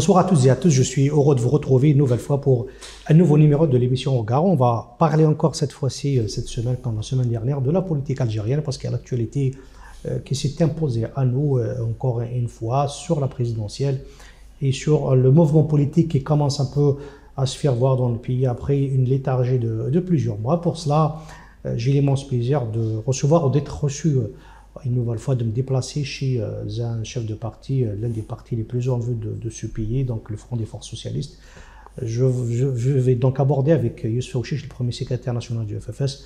Bonsoir à toutes et à tous, je suis heureux de vous retrouver une nouvelle fois pour un nouveau numéro de l'émission Au Regard. On va parler encore cette fois-ci, euh, cette semaine comme la semaine dernière, de la politique algérienne parce qu'il y a l'actualité euh, qui s'est imposée à nous euh, encore une fois sur la présidentielle et sur le mouvement politique qui commence un peu à se faire voir dans le pays après une léthargie de, de plusieurs mois. Pour cela, j'ai l'immense plaisir de recevoir ou d'être reçu une nouvelle fois de me déplacer chez euh, un chef de parti, euh, l'un des partis les plus en vue de, de, ce pays, donc le Front des Forces Socialistes. Je, vais donc aborder avec Youssef Ouchiche, le premier secrétaire national du FFS,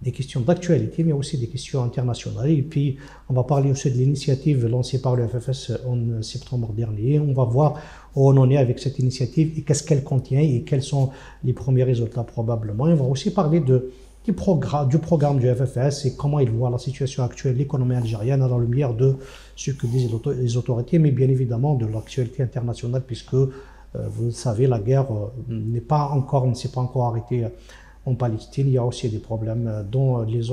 des questions d'actualité, mais aussi des questions internationales. Et puis, on va parler aussi de l'initiative lancée par le FFS en septembre dernier. On va voir où on en est avec cette initiative et qu'est-ce qu'elle contient et quels sont les premiers résultats probablement. on va aussi parler de du programme du FFS et comment il voit la situation actuelle, l'économie algérienne, dans la lumière de ce que disent les autorités, mais bien évidemment de l'actualité internationale, puisque euh, vous savez, la guerre euh, n'est pas encore, ne s'est pas encore arrêtée euh, en Palestine. Il y a aussi des problèmes dont les,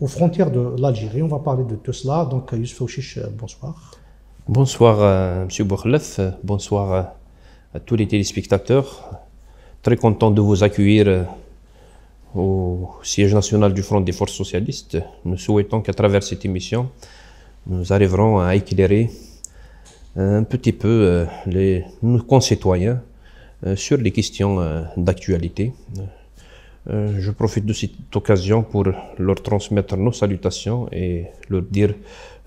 aux frontières de l'Algérie. On va parler de tout cela. Donc, Youssef Ouchiche, bonsoir. Bonsoir, M. Bourlef. Bonsoir à tous les téléspectateurs. Très content de vous accueillir au siège national du Front des forces socialistes. Nous souhaitons qu'à travers cette émission, nous arriverons à éclairer euh, un petit peu euh, nos concitoyens euh, sur les questions d'actualité. Je profite de cette occasion pour leur transmettre nos salutations et leur dire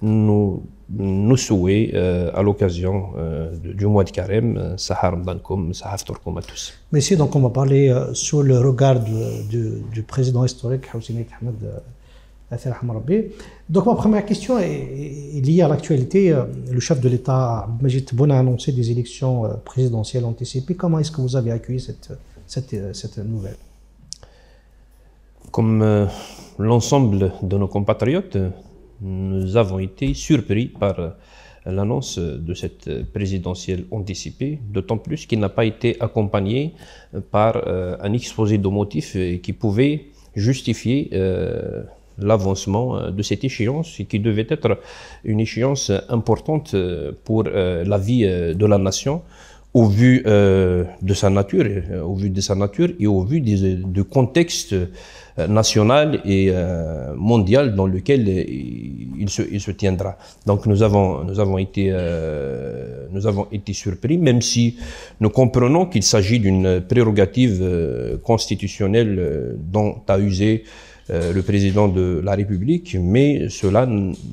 nous, nous euh, à l'occasion euh, du mois de Carême, euh, Sahar Mdankoum, Sahar Turkoum à tous. Merci. donc on va parler sur le regard du, président historique, Houssine Ahmed Rabbi. Donc ma première question est, liée à l'actualité. Le chef de l'État, Majid Bon a annoncé des élections présidentielles anticipées. Comment est-ce que vous avez accueilli cette, cette, cette nouvelle Comme l'ensemble de nos compatriotes, nous avons été surpris par euh, l'annonce de cette présidentielle anticipée, d'autant plus qu'il n'a pas été accompagné euh, par euh, un exposé de motifs qui pouvait justifier l'avancement de cette échéance qui devait être une échéance importante pour la vie de la nation au vu de sa nature, au vu de sa nature et au vu du contexte euh, national et euh, mondial dans lequel euh, il se, tiendra. Donc nous avons, nous avons été, nous avons été surpris, même si nous comprenons qu'il s'agit d'une prérogative constitutionnelle dont a usé euh, le président de la République, mais cela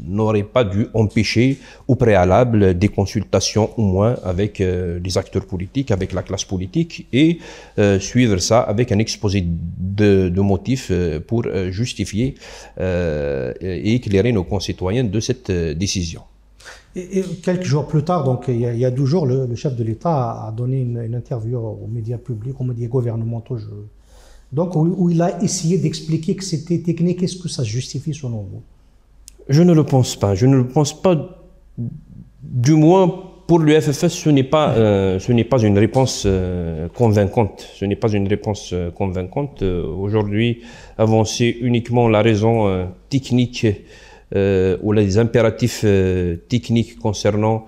n'aurait pas dû empêcher au préalable des consultations au moins avec euh, les acteurs politiques, avec la classe politique, et euh, suivre ça avec un exposé de, motifs pour justifier et éclairer nos concitoyens de cette décision. Et, quelques jours plus tard, donc il y a, il jours, le, chef de l'État a donné une, interview aux médias publics, aux médias gouvernementaux, je, donc, où, il a essayé d'expliquer que c'était technique, est-ce que ça justifie son vous Je ne le pense pas. Je ne le pense pas. Du moins, pour le ce n'est pas, euh, pas une réponse euh, convaincante. Ce n'est pas une réponse euh, convaincante. Aujourd'hui, avancer uniquement la raison technique ou les impératifs techniques concernant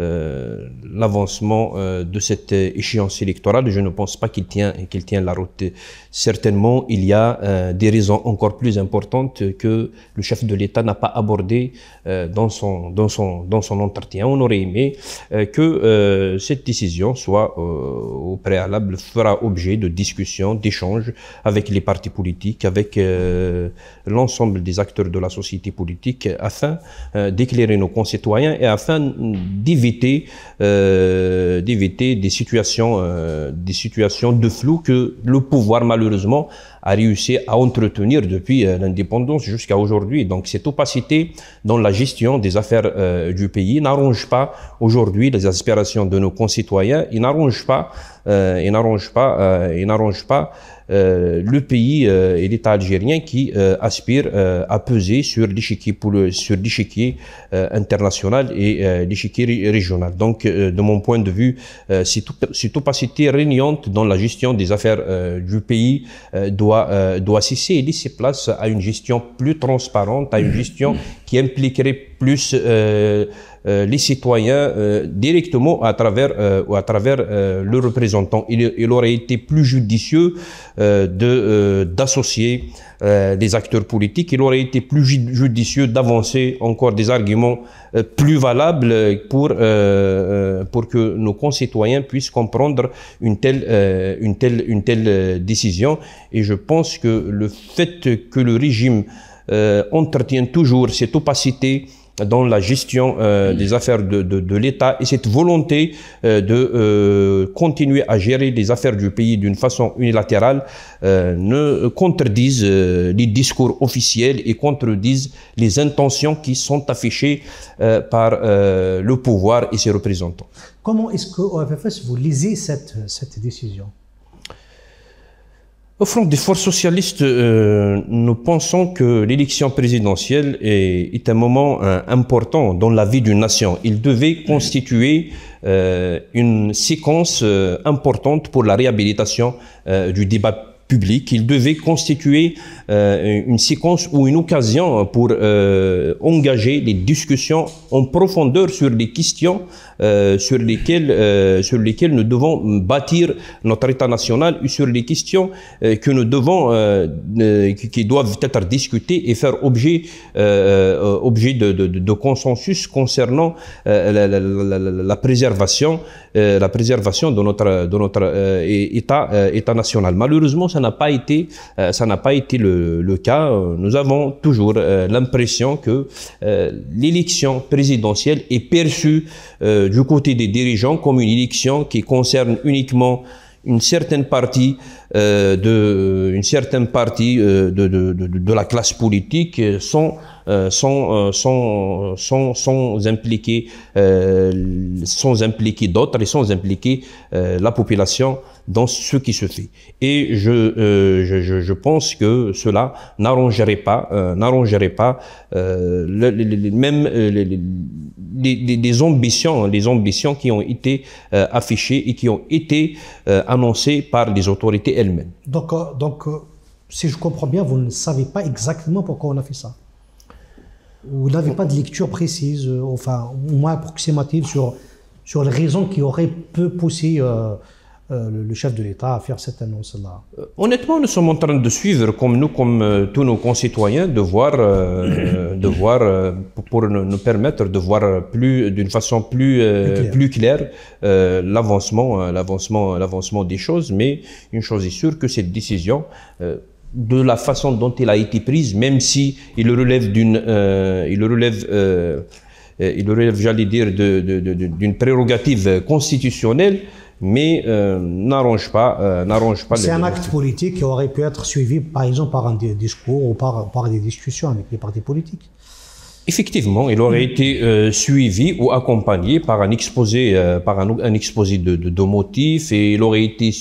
euh, l'avancement euh, de cette échéance électorale. Je ne pense pas qu'il tient, qu'il tient la route. Certainement, il y a euh, des raisons encore plus importantes que le chef de l'État n'a pas abordées dans, son, dans, son, dans son entretien. On aurait aimé que cette décision soit au préalable, fera objet de discussions, d'échanges avec les partis politiques, avec l'ensemble des acteurs de la société politique, afin d'éclairer nos concitoyens et afin d'éviter euh, d'éviter des situations euh, des situations de flou que le pouvoir malheureusement a réussi à entretenir depuis euh, l'indépendance jusqu'à aujourd'hui. Donc cette opacité dans la gestion des affaires du pays n'arrange pas aujourd'hui les aspirations de nos concitoyens, il n'arrange pas, il n'arrange pas, il n'arrange pas euh, le pays euh, et l'État algérien qui euh, aspirent à peser sur l'échiquier sur international et l'échiquier régional. Donc, de mon point de vue, cette, cette opacité régnante dans la gestion des affaires du pays doit doit cesser et laisser place à une gestion plus transparente, à une gestion qui impliquerait plus euh, euh, les citoyens euh, directement à travers, ou euh, à travers le représentant. Il, aurait été plus judicieux de d'associer des acteurs politiques. Il aurait été plus judicieux d'avancer encore des arguments plus valables pour, pour que nos concitoyens puissent comprendre une telle, une telle, une telle décision. Et je pense que le fait que le régime entretienne toujours cette opacité dans la gestion euh, des affaires de, de, l'État et cette volonté euh, de euh, continuer à gérer les affaires du pays d'une façon unilatérale euh, ne contredisent les discours officiels et contredisent les intentions qui sont affichées par le pouvoir et ses représentants. Comment est-ce que OFFS vous lisez cette, cette décision au front des forces socialistes, euh, nous pensons que l'élection présidentielle est, un moment euh, important dans la vie d'une nation. Il devait constituer euh, une séquence importante pour la réhabilitation du débat public. Il devait constituer euh, une séquence ou une occasion pour euh, engager des discussions en profondeur sur les questions euh, sur, lesquelles, sur lesquelles nous devons bâtir notre État national ou sur les questions que nous devons, qui doivent être discutées et faire objet, objet de, consensus concernant la, la, préservation, la préservation de notre, de notre État, État national. Malheureusement, ça n'a pas été, ça n'a pas été le, le, cas, euh, nous avons toujours euh, l'impression que euh, l'élection présidentielle est perçue du côté des dirigeants comme une élection qui concerne uniquement une certaine partie euh, de, une certaine partie euh, de, la classe politique sont, impliquer euh, sont, sont, sont, impliqués, sont impliqués d'autres et sans impliquer la population dans ce qui se fait. Et je, je, pense que cela n'arrangerait pas, n'arrangerait pas les, ambitions, les ambitions qui ont été affichées et qui ont été annoncées par les autorités même Donc, euh, donc euh, si je comprends bien, vous ne savez pas exactement pourquoi on a fait ça. Vous n'avez pas de lecture précise, euh, enfin, au moins approximative, sur, sur les raisons qui auraient pu pousser euh, le chef de l'État à faire cette annonce-là. Euh, honnêtement, nous sommes en train de suivre, comme nous, comme euh, tous nos concitoyens, de voir, pour nous permettre de voir plus, d'une façon plus, plus claire, l'avancement, l'avancement, l'avancement des choses. Mais une chose est sûre, que cette décision de la façon dont elle a été prise, même si il relève d'une, relève, j'allais dire, d'une prérogative constitutionnelle mais euh, n'arrange pas, euh, n'arrange pas. C'est un acte politique qui aurait pu être suivi, par exemple, par un discours ou par, par des discussions avec les partis politiques. Effectivement, il aurait été euh, suivi ou accompagné par un exposé, par un, exposé de, de, motifs, et il aurait été,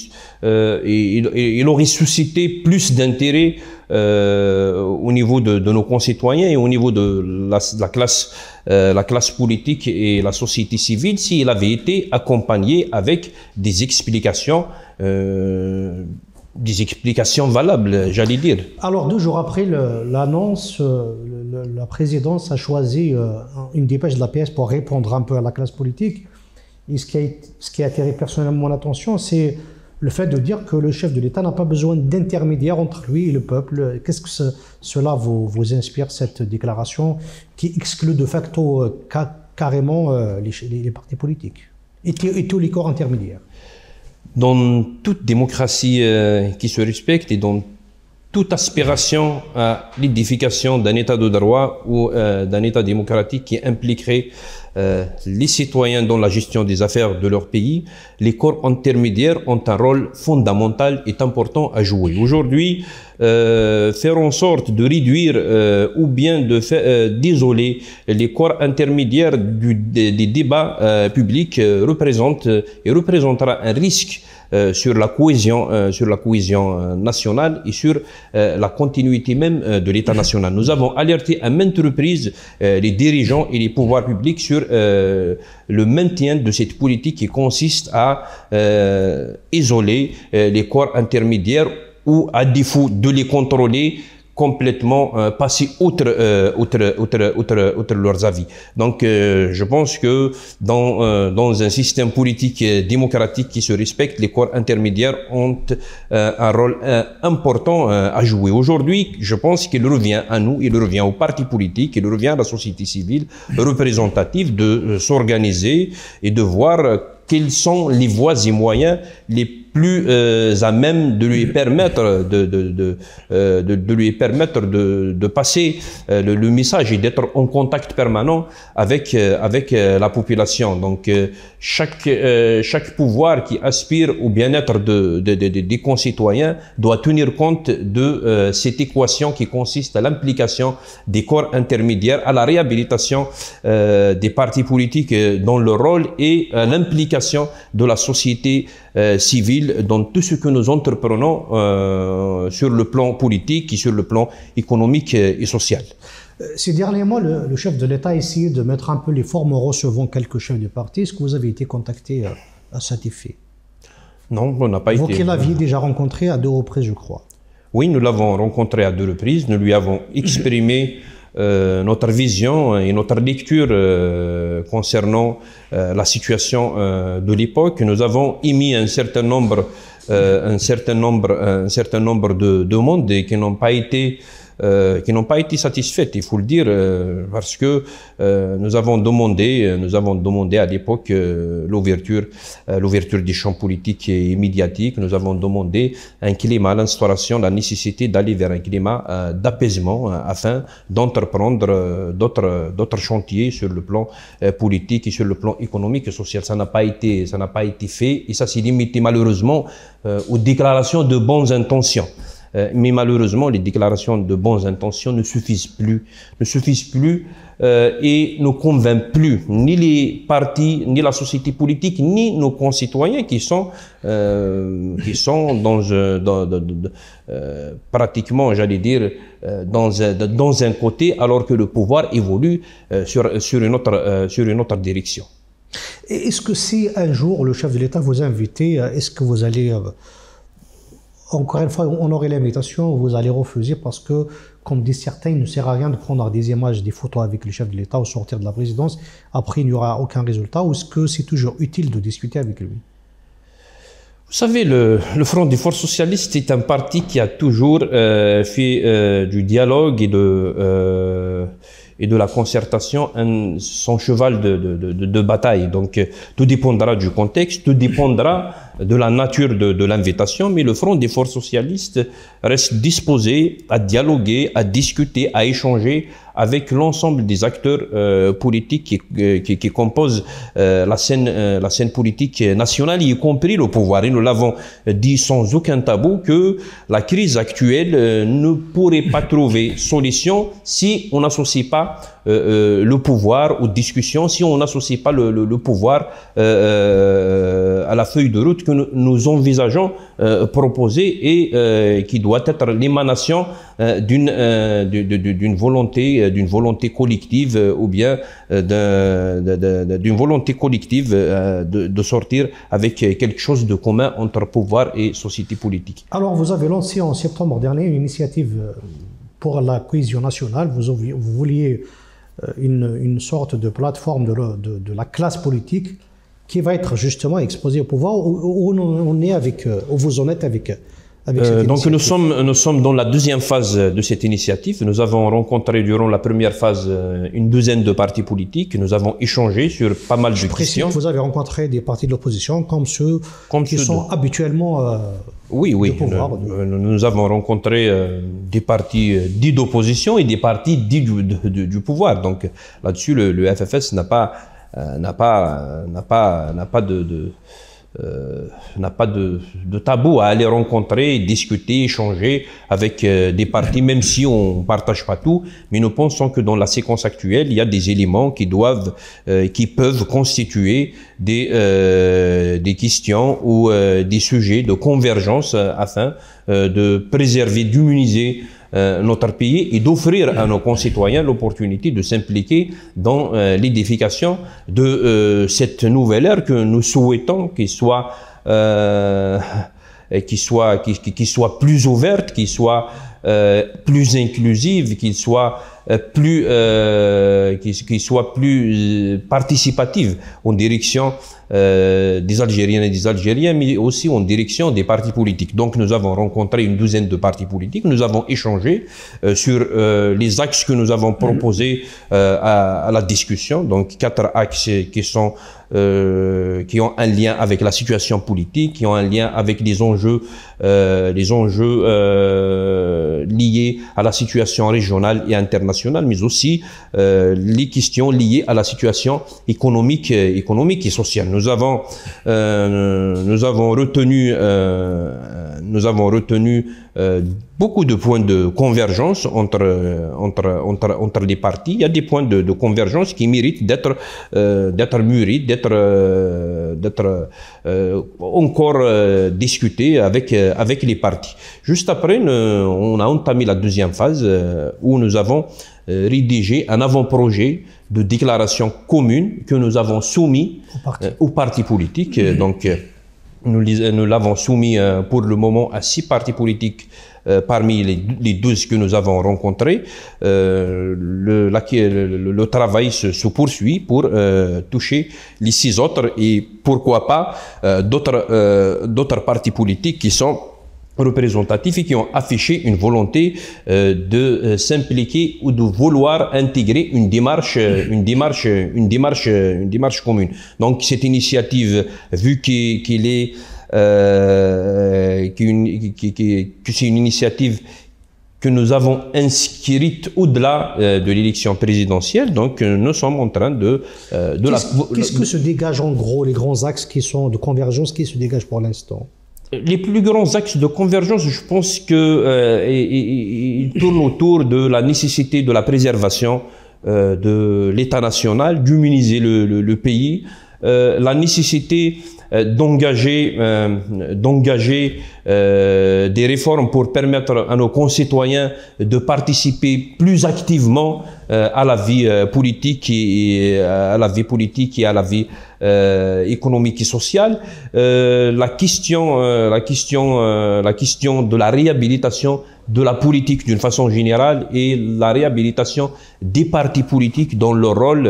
il, aurait suscité plus d'intérêt euh, au niveau de, nos concitoyens et au niveau de la, classe, euh, la classe politique et la société civile s'il avait été accompagné avec des explications. Euh, des explications valables, j'allais dire. Alors, deux jours après l'annonce, la présidence a choisi une dépêche de la PS pour répondre un peu à la classe politique. Et ce qui ce qui a attiré personnellement mon attention, c'est le fait de dire que le chef de l'État n'a pas besoin d'intermédiaire entre lui et le peuple. Qu'est-ce que cela vous, inspire, cette déclaration qui exclut de facto euh, carrément euh, les, partis politiques et, tous les corps intermédiaires Dans toute démocratie euh, qui se respecte et dans toute aspiration à l'édification d'un État de droit ou d'un État démocratique qui impliquerait euh, les citoyens dans la gestion des affaires de leur pays, les corps intermédiaires ont un rôle fondamental et important à jouer. Aujourd'hui, euh, faire en sorte de réduire euh, ou bien de d'isoler les corps intermédiaires des, des, débats publics représente et représentera un risque euh, sur la cohésion, euh, sur la cohésion euh, nationale et sur la continuité même de l'État national. Nous avons alerté à maintes reprises les dirigeants et les pouvoirs publics sur le maintien de cette politique qui consiste à isoler les corps intermédiaires ou à défaut de les contrôler, complètement passé euh, passer euh, outre, leurs avis. Donc, euh, je pense que dans, dans un système politique démocratique qui se respecte, les corps intermédiaires ont un rôle important à jouer. Aujourd'hui, je pense qu'il revient à nous, il revient aux partis politiques, il revient à la société civile représentative de s'organiser et de voir quelles sont les voies et moyens les plus euh, à même de lui permettre de, de, euh, lui permettre de, passer euh, le, message et d'être en contact permanent avec avec la population. Donc chaque chaque pouvoir qui aspire au bien-être de, des concitoyens doit tenir compte de cette équation qui consiste à l'implication des corps intermédiaires, à la réhabilitation des partis politiques dans leur rôle et à l'implication de la société civile dans tout ce que nous entreprenons euh, sur le plan politique et sur le plan économique et, social. Euh, ces derniers mois, le, chef de l'État a essayé de mettre un peu les formes en recevant quelques chefs de parti. Est-ce que vous avez été contacté euh, à cet effet Non, on n'a pas été. Vous qui l'aviez déjà rencontré à deux reprises, je crois. Oui, nous l'avons rencontré à deux reprises. Nous lui avons exprimé euh, notre vision et notre lecture euh, concernant euh, la situation de l'époque. Nous avons émis un certain nombre, un certain nombre, un certain nombre de demandes qui n'ont pas été euh, qui n'ont pas été satisfaites, il faut le dire, euh, parce que euh, nous avons demandé, nous avons demandé à l'époque l'ouverture, l'ouverture des champs politiques et médiatiques. Nous avons demandé un climat, l'instauration, la nécessité d'aller vers un climat d'apaisement afin d'entreprendre d'autres, d'autres chantiers sur le plan politique et sur le plan économique et social. Ça n'a pas été, ça n'a pas été fait et ça s'est limité malheureusement aux déclarations de bonnes intentions. Euh, mais malheureusement, les déclarations de bonnes intentions ne suffisent plus, ne suffisent plus euh, et ne convainquent plus ni les partis, ni la société politique, ni nos concitoyens qui sont euh, qui sont dans, pratiquement, j'allais dire, dans un, dans un côté, alors que le pouvoir évolue sur sur une autre sur une autre direction. Est-ce que si un jour le chef de l'État vous invite, est-ce que vous allez encore une fois, on aurait l'invitation, vous allez refuser parce que, comme disent certains, il ne sert à rien de prendre des images, des photos avec le chef de l'État au sortir de la présidence. Après, il n'y aura aucun résultat. Ou est-ce que c'est toujours utile de discuter avec lui vous savez, le, Front des Forces Socialistes est un parti qui a toujours euh, fait euh, du dialogue et de, euh, et de la concertation son cheval de, de bataille. Donc, tout dépendra du contexte, tout dépendra de la nature de, l'invitation, mais le Front des forces socialistes reste disposé à dialoguer, à discuter, à échanger avec l'ensemble des acteurs euh, politiques qui, euh, composent euh, la, scène, la scène politique nationale, y compris le pouvoir. Et nous l'avons dit sans aucun tabou que la crise actuelle ne pourrait pas trouver solution si on n'associe pas euh, euh, le pouvoir ou discussion. si on n'associe pas le, pouvoir euh, à la feuille de route que nous, envisageons proposer et qui doit être l'émanation d'une d'une volonté d'une volonté collective ou bien d'une volonté collective de, sortir avec quelque chose de commun entre pouvoir et société politique. Alors vous avez lancé en septembre dernier une initiative pour la cohésion nationale. vous vouliez euh, une, une, sorte de plateforme de, de, la classe politique qui va être justement exposée au pouvoir où, on est avec, euh, vous en êtes avec, euh, Donc nous sommes, nous sommes dans la deuxième phase de cette initiative. Nous avons rencontré durant la première phase une douzaine de partis politiques. Nous avons échangé sur pas mal de questions. Que vous avez rencontré des partis de l'opposition comme ceux qui sont habituellement... Oui, oui. Euh, nous, avons rencontré euh, des partis euh, dits d'opposition et des partis dits du, pouvoir. Donc là-dessus, le, FFS n'a pas, n'a pas, n'a pas, n'a pas de euh, n'a pas de, de, tabou à aller rencontrer, discuter, échanger avec euh, des partis, même si on ne partage pas tout. Mais nous pensons que dans la séquence actuelle, il y a des éléments qui doivent, euh, qui peuvent constituer des, euh, des questions ou des sujets de convergence afin de préserver, d'humaniser euh, notre pays et d'offrir à nos concitoyens l'opportunité de s'impliquer dans euh, l'édification de euh, cette nouvelle ère que nous souhaitons qu'il soit qui soit qui, soit plus ouverte, qui soit plus inclusive, qu'il soit euh, plus, euh, qui, qui, soit plus euh, participative en direction des Algériens et des Algériens, mais aussi en direction des partis politiques. Donc nous avons rencontré une douzaine de partis politiques, nous avons échangé sur les axes que nous avons proposés à, à, la discussion, donc quatre axes qui sont... qui ont un lien avec la situation politique, qui ont un lien avec les enjeux euh, les enjeux euh, liés à la situation régionale et internationale, mais aussi euh, les questions liées à la situation économique, économique et sociale. Nous avons, nous avons retenu, nous avons retenu beaucoup de points de convergence entre, entre, entre, les partis. Il y a des points de, convergence qui méritent d'être d'être mûris, d'être encore discutés avec euh, avec les partis. Juste après, on a entamé la deuxième phase euh, où nous avons euh, rédigé un avant-projet de déclaration commune que nous avons soumis aux partis politiques. Mmh. Donc, euh, nous, l'avons soumis euh, pour le moment à six partis politiques euh, parmi les, douze que nous avons rencontrés, le, travail se, poursuit pour toucher les six autres et pourquoi pas d'autres partis politiques qui sont représentatifs et qui ont affiché une volonté euh, de euh, s'impliquer ou de vouloir intégrer une démarche, euh, une démarche, une démarche, une démarche commune. Donc cette initiative, vu qu'il est que c'est une initiative que nous avons inscrite au-delà de l'élection présidentielle. Donc, nous sommes en train de, la... Qu'est-ce que se dégage en gros les grands axes qui sont de convergence qui se dégagent pour l'instant les plus grands axes de convergence, je pense que euh, tournent autour de la nécessité de la préservation euh, de l'État national, d'humaniser le, pays, euh, la nécessité euh, d'engager d'engager des réformes pour permettre à nos concitoyens de participer plus activement à la vie politique et à la vie politique et à la vie euh, économique et sociale, euh, la question, euh, la question, la question de la réhabilitation de la politique d'une façon générale et la réhabilitation des partis politiques dont le rôle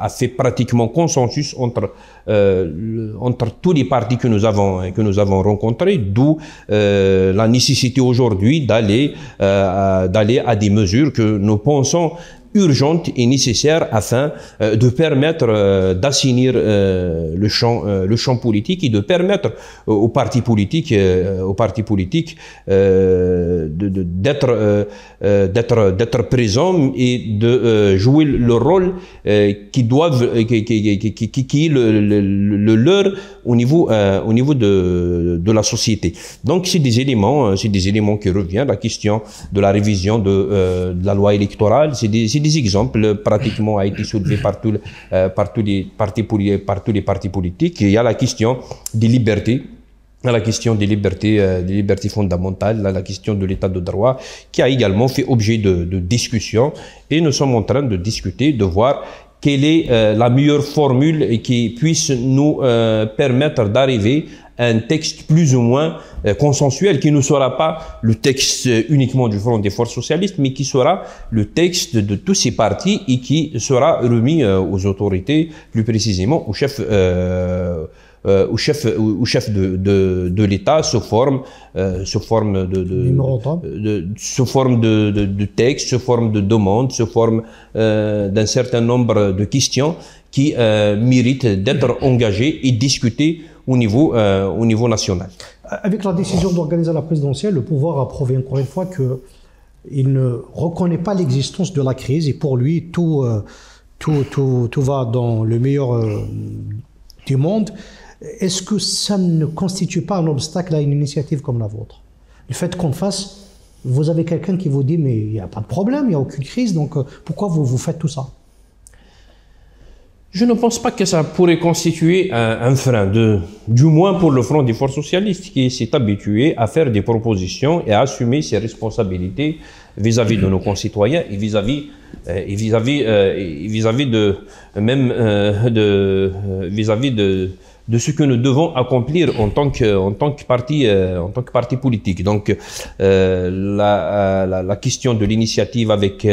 a fait pratiquement consensus entre entre tous les partis que nous avons hein, que nous avons rencontrés, d'où la nécessité aujourd'hui d'aller d'aller à des mesures que nous pensons urgente et nécessaire afin euh, de permettre euh, d'assainir euh, le champ le champ politique et de permettre aux partis politiques aux partis politiques d'être d'être d'être présents et de jouer le rôle qui doivent qui, est le, leur au niveau au niveau de, la société. Donc c'est des éléments c'est des éléments qui reviennent la question de la révision de, de la loi électorale c'est des, exemples pratiquement a été soulevé par, tous les partis, tous les partis politiques. il y a la question des libertés la question des libertés, euh, des libertés fondamentales, la question de l'état de droit, qui a également fait objet de, discussion Et nous sommes en train de discuter, de voir quelle est euh, la meilleure formule qui puisse nous euh, permettre d'arriver à un texte plus ou moins euh, consensuel qui ne sera pas le texte uniquement du Front des Forces Socialistes, mais qui sera le texte de tous ces partis et qui sera remis aux autorités, plus précisément au chef euh, au chef, chef de, de, de l'État sous forme, euh, sous forme de, de euh, sous forme de, texte, sous forme de demande, sous forme d'un certain nombre de questions qui méritent d'être engagées et discutées au niveau, au niveau national. Avec la décision d'organiser la présidentielle, le pouvoir a prouvé encore une fois que il ne reconnaît pas l'existence de la crise et pour lui tout, tout, tout, tout va dans le meilleur du monde. Est-ce que ça ne constitue pas un obstacle à une initiative comme la vôtre Le fait qu'on fasse, vous avez quelqu'un qui vous dit mais il n'y a pas de problème, il n'y a aucune crise, donc euh, pourquoi vous, vous faites tout ça je ne pense pas que ça pourrait constituer un, frein, du moins pour le Front des Forces Socialistes, qui s'est habitué à faire des propositions et à assumer ses responsabilités vis-à-vis de nos concitoyens et vis-à-vis vis vis à vis de même euh, de vis à -vis de de ce que nous devons accomplir en tant que, en tant que, parti, euh, en tant que parti politique. Donc, euh, la, euh, la, la, question de l'initiative avec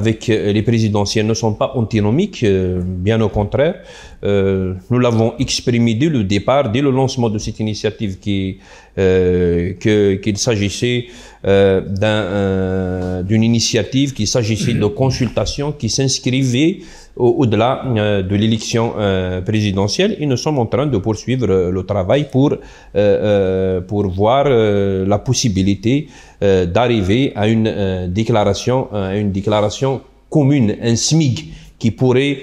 avec euh, les présidentielles ne sont pas antinomiques, euh, bien au contraire. Euh, nous l'avons exprimé dès le départ, dès le lancement de cette initiative, qui, qu'il s'agissait d'une initiative, qu'il s'agissait de consultations qui s'inscrivaient au-delà de l'élection présidentielle et nous sommes en train de poursuivre le travail pour, pour voir la possibilité euh, d'arriver à une euh, déclaration, euh, une déclaration commune, un SMIG, qui pourrait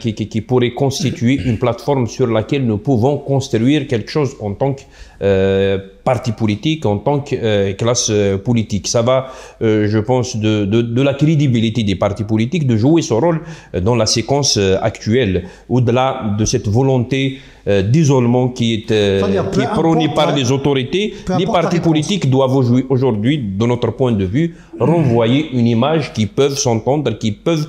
qui, pourrait constituer une plateforme sur laquelle nous pouvons construire quelque chose en tant que euh, parti politique, en tant que euh, classe euh, politique. Ça va, je pense, de, la crédibilité des partis politiques de jouer son rôle dans la séquence actuelle, au-delà de cette volonté d'isolement qui est, prônée par les autorités. Les partis politiques doivent aujourd'hui, de notre point de vue, renvoyer une image qui peuvent s'entendre, qui peuvent,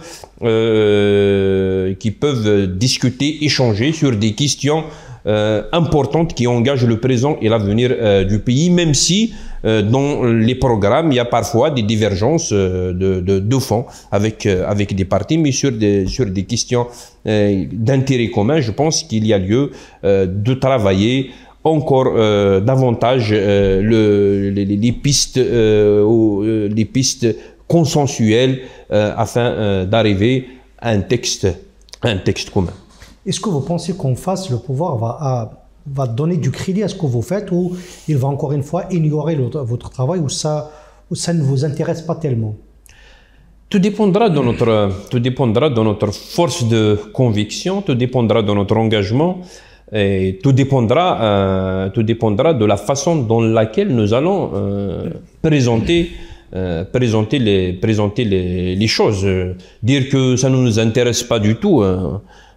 qui peuvent discuter, échanger sur des questions euh, importante qui engage le présent et l'avenir euh, du pays, même si euh, dans les programmes, il y a parfois des divergences de, fonds avec, avec des partis, mais sur des, sur des questions d'intérêt commun, je pense qu'il y a lieu de travailler encore davantage les, pistes, les pistes consensuelles afin d'arriver un texte, à un texte commun. Est-ce que vous pensez qu'on fasse, le pouvoir va, va donner du crédit à ce que vous faites ou il va encore une fois ignorer votre travail ou ça, ça ne vous intéresse pas tellement tout dépendra, de notre, tout dépendra de notre force de conviction, tout dépendra de notre engagement, et tout dépendra, euh, tout dépendra de la façon dans laquelle nous allons euh, présenter euh, présenter les présenter les, choses dire que ça ne nous intéresse pas du tout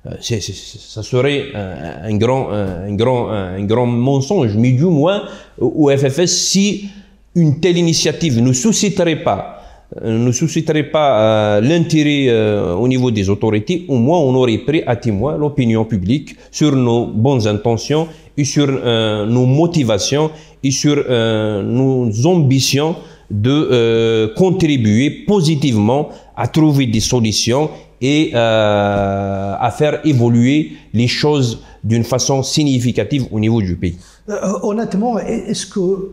euh, ça serait euh, un, grand, euh, un, grand, un, grand mensonge, mais du moins au FFS, si une telle initiative ne susciterait pas, ne susciterait pas l'intérêt au niveau des autorités, au moins on aurait pris à témoin l'opinion publique sur nos bonnes intentions et sur nos motivations et sur nos ambitions de contribuer positivement à trouver des solutions et euh, à faire évoluer les choses d'une façon significative au niveau du pays. Euh, euh, honnêtement, est-ce que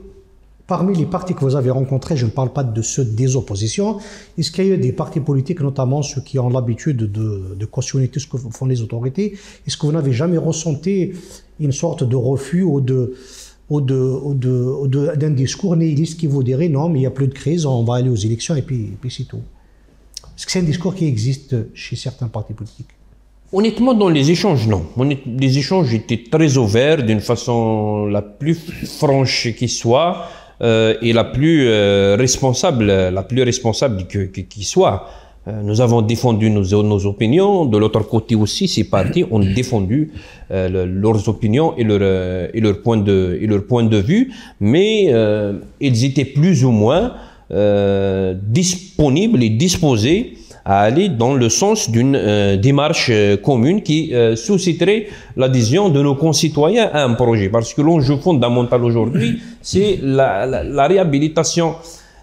parmi les partis que vous avez rencontrés, je ne parle pas de ceux des oppositions, est-ce qu'il y a eu des partis politiques, notamment ceux qui ont l'habitude de, cautionner tout ce que font les autorités, est-ce que vous n'avez jamais ressenti une sorte de refus ou de d'un discours nihiliste qui vous dirait non, mais il n'y a plus de crise, on va aller aux élections et puis, et puis c'est tout. Est-ce que c'est un discours qui existe chez certains partis politiques Honnêtement, dans les échanges, non. Les échanges étaient très ouverts d'une façon la plus franche qui soit euh, et la plus euh, responsable, la plus responsable qui soit. Euh, nous avons défendu nos, opinions. De l'autre côté aussi, ces partis ont défendu leurs opinions et leurs et de et leur point de vue, mais ils étaient plus ou moins euh, disponible et disposé à aller dans le sens d'une euh, démarche euh, commune qui susciterait l'adhésion de nos concitoyens à un projet. Parce que l'enjeu fondamental aujourd'hui, c'est la, réhabilitation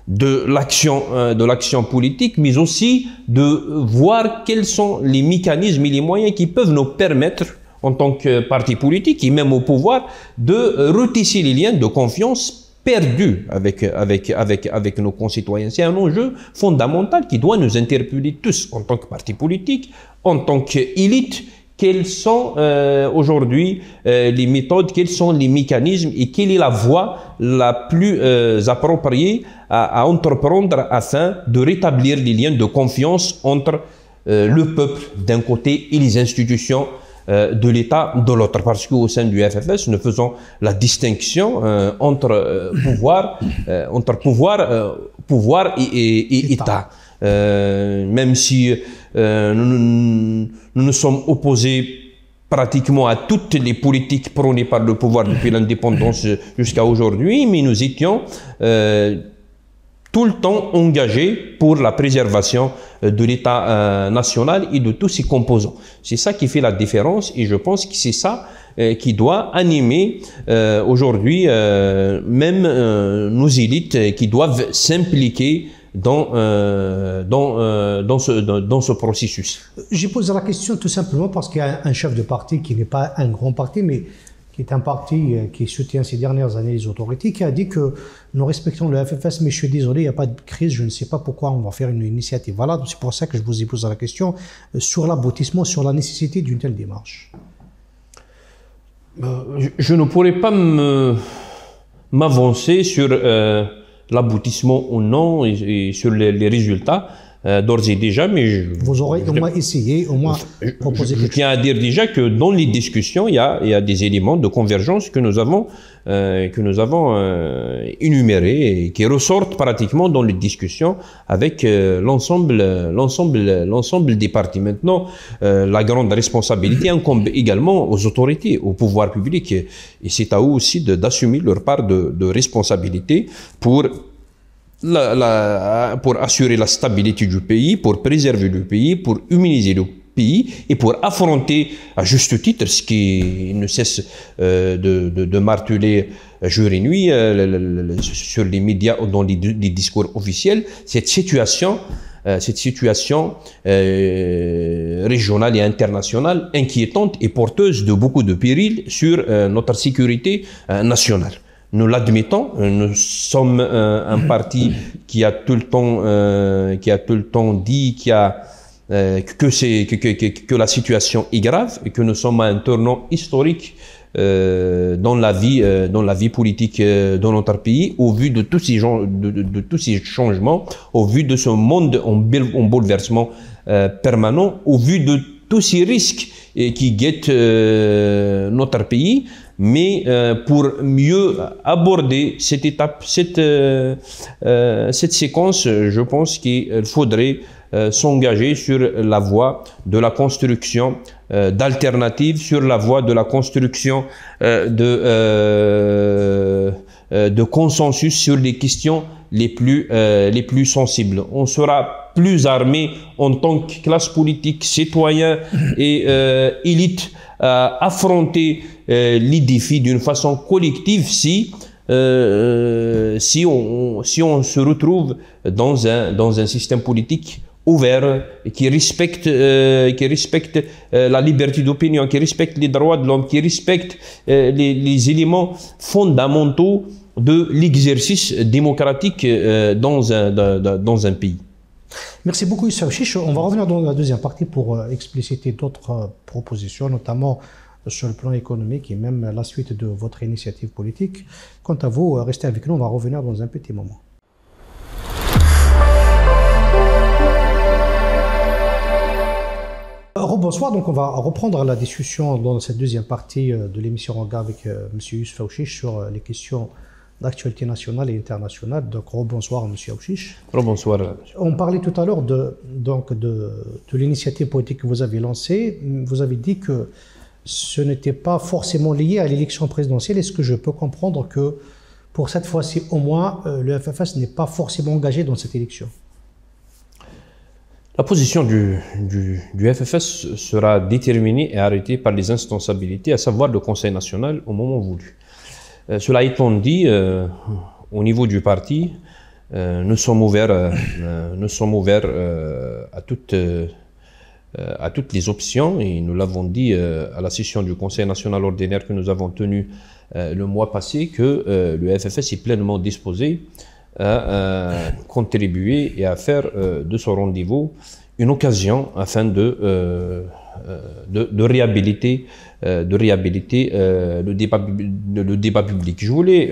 de l'action de l'action politique, mais aussi de voir quels sont les mécanismes et les moyens qui peuvent nous permettre en tant que parti politique et même au pouvoir, de retisser les liens de confiance perdu avec, avec, avec, avec nos concitoyens. C'est un enjeu fondamental qui doit nous interpeller tous en tant que parti politique, en tant qu'élite. Quelles sont euh, aujourd'hui euh, les méthodes, quels sont les mécanismes et quelle est la voie la plus euh, appropriée à, à, entreprendre afin de rétablir les liens de confiance entre le peuple d'un côté et les institutions euh, de l'État de l'autre. Parce qu'au sein du FFS, nous faisons la distinction euh, euh, entre pouvoir, entre pouvoir, pouvoir et, État. même si nous, nous sommes opposés pratiquement à toutes les politiques prônées par le pouvoir depuis l'indépendance jusqu'à aujourd'hui, mais nous étions tout le temps engagé pour la préservation euh, de l'État euh, national et de tous ses composants. C'est ça qui fait la différence et je pense que c'est ça euh, qui doit animer aujourd'hui même nos élites qui doivent s'impliquer dans, dans, dans, ce, dans ce processus. J'ai posé la question tout simplement parce qu'il y a un chef de parti qui n'est pas un grand parti, mais qui est un parti euh, qui soutient ces dernières années les autorités, qui a dit que nous respectons le FFS, mais je suis désolé, il n'y a pas de crise, je ne sais pas pourquoi on va faire une initiative. Voilà, c'est pour ça que je vous ai posé la question euh, sur l'aboutissement, sur la nécessité d'une telle démarche. Ben, je, ne pourrais pas m'avancer sur euh, l'aboutissement ou non et, sur les, résultats. Euh, d'ores et déjà, mais... Je, Vous aurez au moins essayé, au moins proposé Je tiens à dire déjà que dans les discussions, il y a, il y a des éléments de convergence que nous avons, euh, que nous avons euh, énumérés et qui ressortent pratiquement dans les discussions avec euh, l'ensemble, l'ensemble, l'ensemble des partis. Maintenant, la grande responsabilité incombe également aux autorités, aux pouvoirs publics. et c'est à eux aussi d'assumer leur part de, de responsabilité pour pour assurer la stabilité du pays, pour préserver le pays, pour humaniser le pays et pour affronter à juste titre ce qui ne cesse euh, de, marteler euh, jour et nuit euh, sur les médias ou dans les, discours officiels, cette situation, cette situation régionale et internationale inquiétante et porteuse de beaucoup de périls sur notre sécurité nationale nous l'admettons. Euh, nous sommes euh, un parti qui a tout le temps, euh, qui a tout le temps dit que, la situation est grave et que nous sommes à un tournant historique dans la vie, dans la vie politique dans notre pays, au vu de tous ces changements, au vu de ce monde en, bouleversement permanent, au vu de tous ces risques qui guettent notre pays mais euh, pour mieux aborder cette étape, cette, euh, euh, cette séquence, je pense qu'il faudrait s'engager sur la voie de la construction d'alternatives, sur la voie de la construction de, de consensus sur les questions les plus, les plus sensibles. On sera plus armés en tant que classe politique, citoyen et euh, élite, à euh, affronter euh, les défis d'une façon collective si, si, on, si on se retrouve dans un, dans un système politique ouvert, qui respecte, qui respecte la liberté d'opinion, qui respecte les droits de l'homme, qui respecte les, les, éléments fondamentaux de l'exercice démocratique dans, un, dans un pays. Merci beaucoup, Issa Chiche. On va revenir dans la deuxième partie pour euh, expliciter d'autres euh, propositions, notamment euh, sur le plan économique et même la suite de votre initiative politique. Quant à vous, restez avec nous, on va revenir dans un petit moment. Bonsoir, donc on va reprendre la discussion dans cette deuxième partie de l'émission en gare avec M. Youssef Fauchich sur les questions d'actualité nationale et internationale. Donc, rebonsoir, oh, M. Aouchiche. Rebonsoir. Oh, euh, On parlait tout à l'heure de, de, l'initiative politique que vous avez lancée. Vous avez dit que ce n'était pas forcément lié à l'élection présidentielle. Est-ce que je peux comprendre que pour cette fois-ci, au moins, euh, le FFS n'est pas forcément engagé dans cette élection la position du, du, FFS sera déterminée et arrêtée par les instances habilitées, à savoir le Conseil national, au moment voulu. Euh, cela étant dit, euh, au niveau du parti, euh, nous sommes ouverts, nous sommes ouverts à toutes les options et nous l'avons dit à la session du Conseil national ordinaire que nous avons tenu le mois passé que le FFS est pleinement disposé à contribuer et à faire de ce rendez-vous une occasion afin de euh, de, réhabiliter, euh, de réhabiliter euh, le, débat, débat public. Je voulais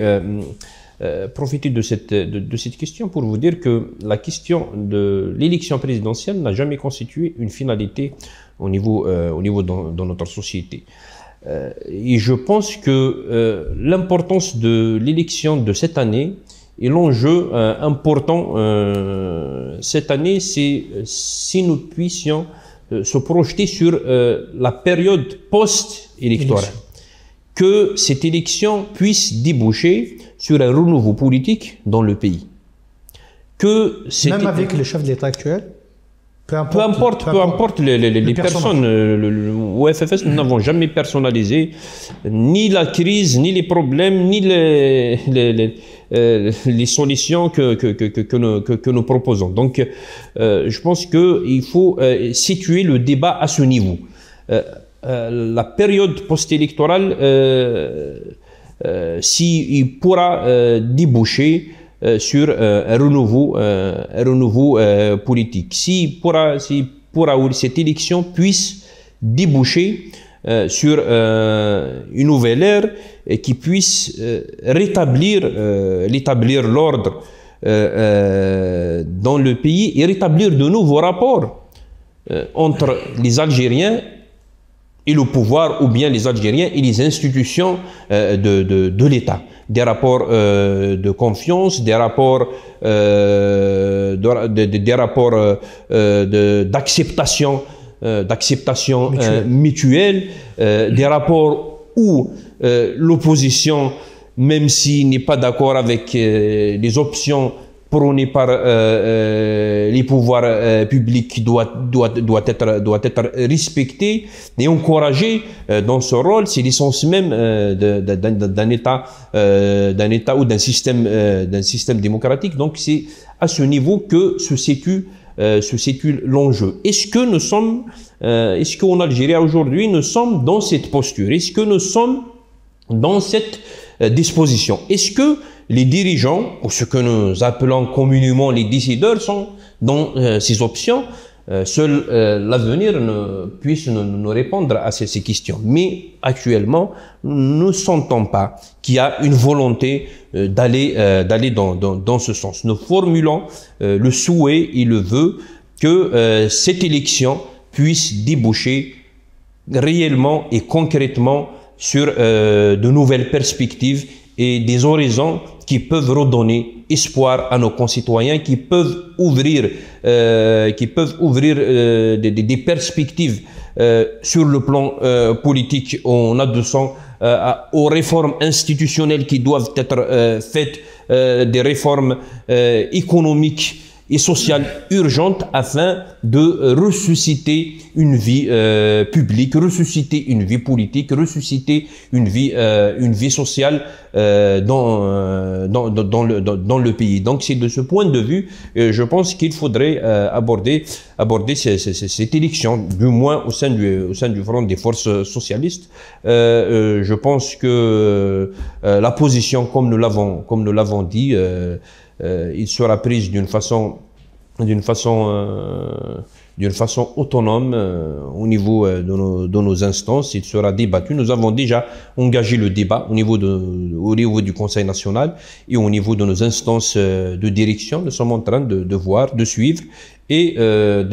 profiter de cette, de, cette question pour vous dire que la question de l'élection présidentielle n'a jamais constitué une finalité au niveau, au niveau dans, notre société. et je pense que l'importance de l'élection de cette année et l'enjeu important cette année, c'est si nous puissions euh, se projeter sur euh, la période post-électorale. Que cette élection puisse déboucher sur un renouveau politique dans le pays. Que Même avec le chef de l'État actuel peu importe, peu importe, les, personnes. Euh, le, au FFS, nous n'avons jamais personnalisé ni la crise, ni les problèmes, ni les, les, euh, solutions que, que, nous, proposons. Donc, euh, je pense qu'il faut situer le débat à ce niveau. la période post-électorale, s'il pourra déboucher euh, sur euh, un renouveau, euh, un renouveau politique. Si pour, si cette élection puisse déboucher sur une nouvelle ère et qui puisse rétablir, rétablir l'ordre dans le pays et rétablir de nouveaux rapports entre les Algériens et le pouvoir ou bien les Algériens et les institutions euh, de, l'État. Des rapports euh, de confiance, des rapports euh, des rapports d'acceptation d'acceptation mutuelle, des rapports où l'opposition, même s'il n'est pas d'accord avec les options prôné par euh, euh, les pouvoirs euh, publics doit, doit, doit, être, doit être respecté et encouragé dans ce rôle. C'est l'essence même d'un État, d'un État ou d'un système, d'un système démocratique. Donc c'est à ce niveau que se situe, se situe l'enjeu. Est-ce que nous sommes, est-ce qu'en Algérie aujourd'hui nous sommes dans cette posture Est-ce que nous sommes dans cette disposition Est-ce que les dirigeants, ou ce que nous appelons communément les décideurs, sont dans euh, ces options. Euh, seul euh, l'avenir puisse nous, répondre à ces, questions. Mais actuellement, nous ne sentons pas qu'il y a une volonté d'aller dans, ce sens. Nous formulons le souhait et le vœu que cette élection puisse déboucher réellement et concrètement sur de nouvelles perspectives et des horizons qui peuvent redonner espoir à nos concitoyens, qui peuvent ouvrir, euh, qui peuvent ouvrir euh, des, perspectives euh, sur le plan politique en adressant aux réformes institutionnelles qui doivent être faites, des réformes économiques et sociale urgente afin de ressusciter une vie euh, publique, ressusciter une vie politique, ressusciter une vie, euh, une vie sociale euh, dans, dans, le, dans, le pays. Donc c'est de ce point de vue, je pense qu'il faudrait aborder, aborder cette élection, du moins au sein du, au sein du Front des forces socialistes. je pense que la position, comme nous l'avons, comme nous l'avons dit, euh, il sera pris d'une façon, d'une façon, euh, d'une façon autonome euh, au niveau de nos, instances. Il sera débattu. Nous avons déjà engagé le débat au niveau, de, niveau du Conseil national et au niveau de nos instances de direction. Nous sommes en train de, voir, de suivre et de...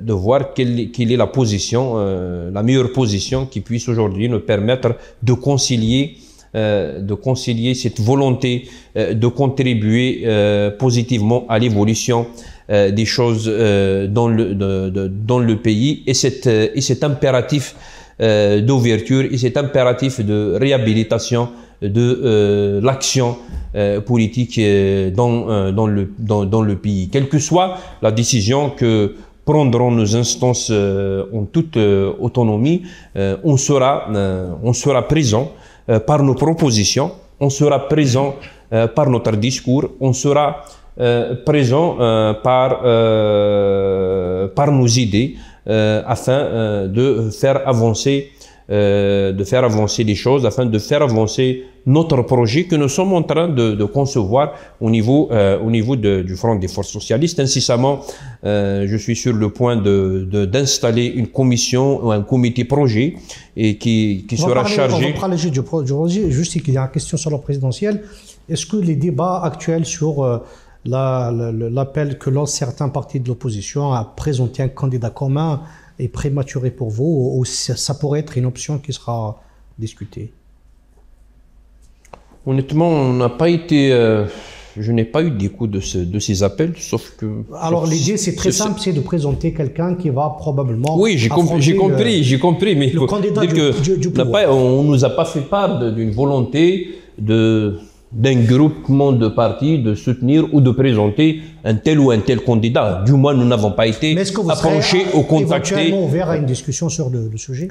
de voir quelle, est la position, la meilleure position qui puisse aujourd'hui nous permettre de concilier euh, de concilier cette volonté euh, de contribuer euh, positivement à l'évolution des choses dans, le, dans le pays et, et cet impératif d'ouverture et cet impératif de réhabilitation de l'action politique dans, le, pays. Quelle que soit la décision que prendront nos instances en toute autonomie, on, sera, on sera présent euh, par nos propositions, on sera présent euh, par notre discours, on sera euh, présent par, par nos idées afin de faire avancer euh, de faire avancer les choses, afin de faire avancer notre projet que nous sommes en train de, concevoir au niveau, euh, au niveau du Front des Forces Socialistes. Incessamment, euh, je suis sur le point d'installer de, d'installer une commission ou un comité projet et qui, qui sera chargé... On va du projet, juste qu'il y a une question sur la présidentielle. Est-ce que les débats actuels sur l'appel que lancent certains partis de l'opposition à présenter un candidat commun est prématuré pour vous, ou ça pourrait être une option qui sera discutée Honnêtement, on n'a pas été. Euh, je n'ai pas eu des coups de, ces appels, sauf que. Alors l'idée, c'est très simple, c'est de présenter quelqu'un qui va probablement. Oui, j'ai compris, j'ai euh, compris, j'ai compris, mais le que on ne nous a pas fait part d'une volonté de d'un groupement de partis de soutenir ou de présenter un tel ou un tel candidat. Du moins, nous n'avons pas été approchés ou contactés. Éventuellement ouvert à une discussion sur le sujet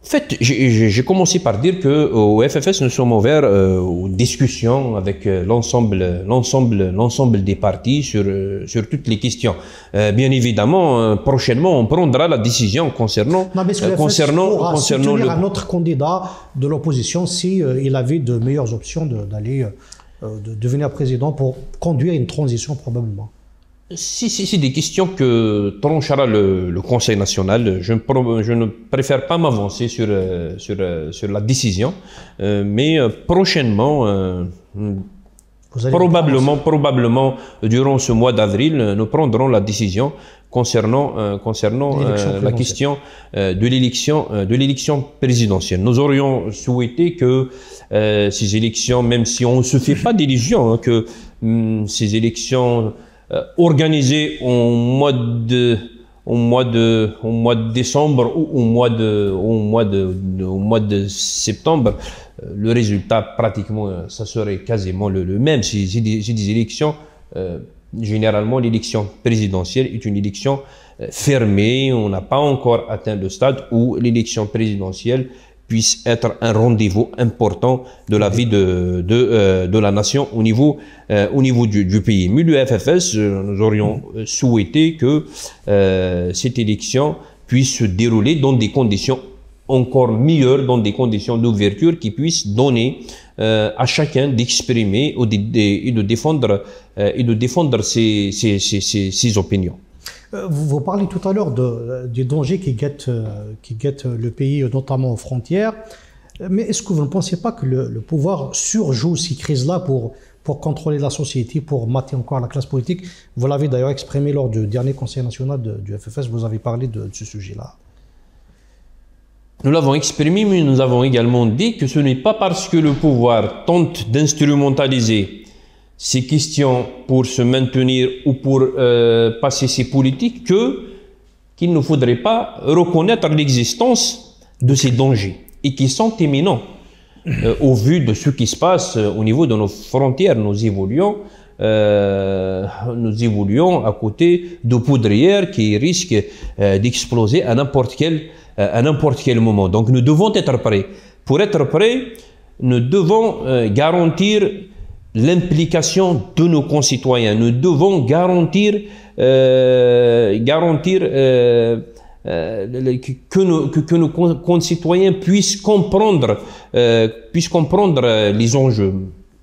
en fait, j'ai commencé par dire que euh, au FFS, nous sommes ouverts euh, aux discussions avec euh, l'ensemble, l'ensemble, l'ensemble des partis sur sur toutes les questions. bien évidemment, prochainement, on prendra la décision concernant non, concernant concernant notre candidat de l'opposition si il avait de meilleures options d'aller devenir président pour conduire une transition probablement. C'est des questions que tranchera le, Conseil national. Je, je, ne préfère pas m'avancer sur, euh, euh, la décision, euh, mais prochainement, probablement, probablement, durant ce mois d'avril, nous prendrons la décision concernant, concernant la question de l'élection présidentielle. Nous aurions souhaité que ces élections, même si on ne se fait pas d'illusion hein, que hum, ces élections euh, organisé en mois de au mois de au mois de décembre ou au mois de au mois de, en mois de septembre euh, le résultat pratiquement euh, ça serait quasiment le, même si j'ai des, des, élections généralement l'élection présidentielle est une élection fermée on n'a pas encore atteint le stade où l'élection présidentielle puisse être un rendez-vous important de la vie de, de, euh, de la nation au niveau, euh, au niveau du, du, pays. Mais le FFS, euh, nous aurions souhaité que cette élection puisse se dérouler dans des conditions encore meilleures, dans des conditions d'ouverture qui puissent donner à chacun d'exprimer et de défendre, et de défendre ses, ses, ses opinions. Euh, vous parlez tout à l'heure euh, des dangers qui guettent, euh, le pays, notamment aux frontières. Mais est-ce que vous ne pensez pas que le, pouvoir surjoue ces crises-là pour, contrôler la société, pour mater encore la classe politique Vous l'avez d'ailleurs exprimé lors du dernier Conseil national du FFS, vous avez parlé de ce sujet-là. Nous l'avons exprimé, mais nous avons également dit que ce n'est pas parce que le pouvoir tente d'instrumentaliser ces questions pour se maintenir ou pour euh, passer ces politiques que qu'il ne faudrait pas reconnaître l'existence de ces dangers et qui sont éminents euh, au vu de ce qui se passe euh, au niveau de nos frontières. Nous évoluons, nous évoluons à côté de poudrières qui risquent d'exploser à n'importe quel, à n'importe quel moment. Donc nous devons être prêts. Pour être prêts, nous devons garantir l'implication de nos concitoyens. Nous devons garantir, euh, garantir euh, euh, que, nos, concitoyens puissent comprendre, comprendre les enjeux.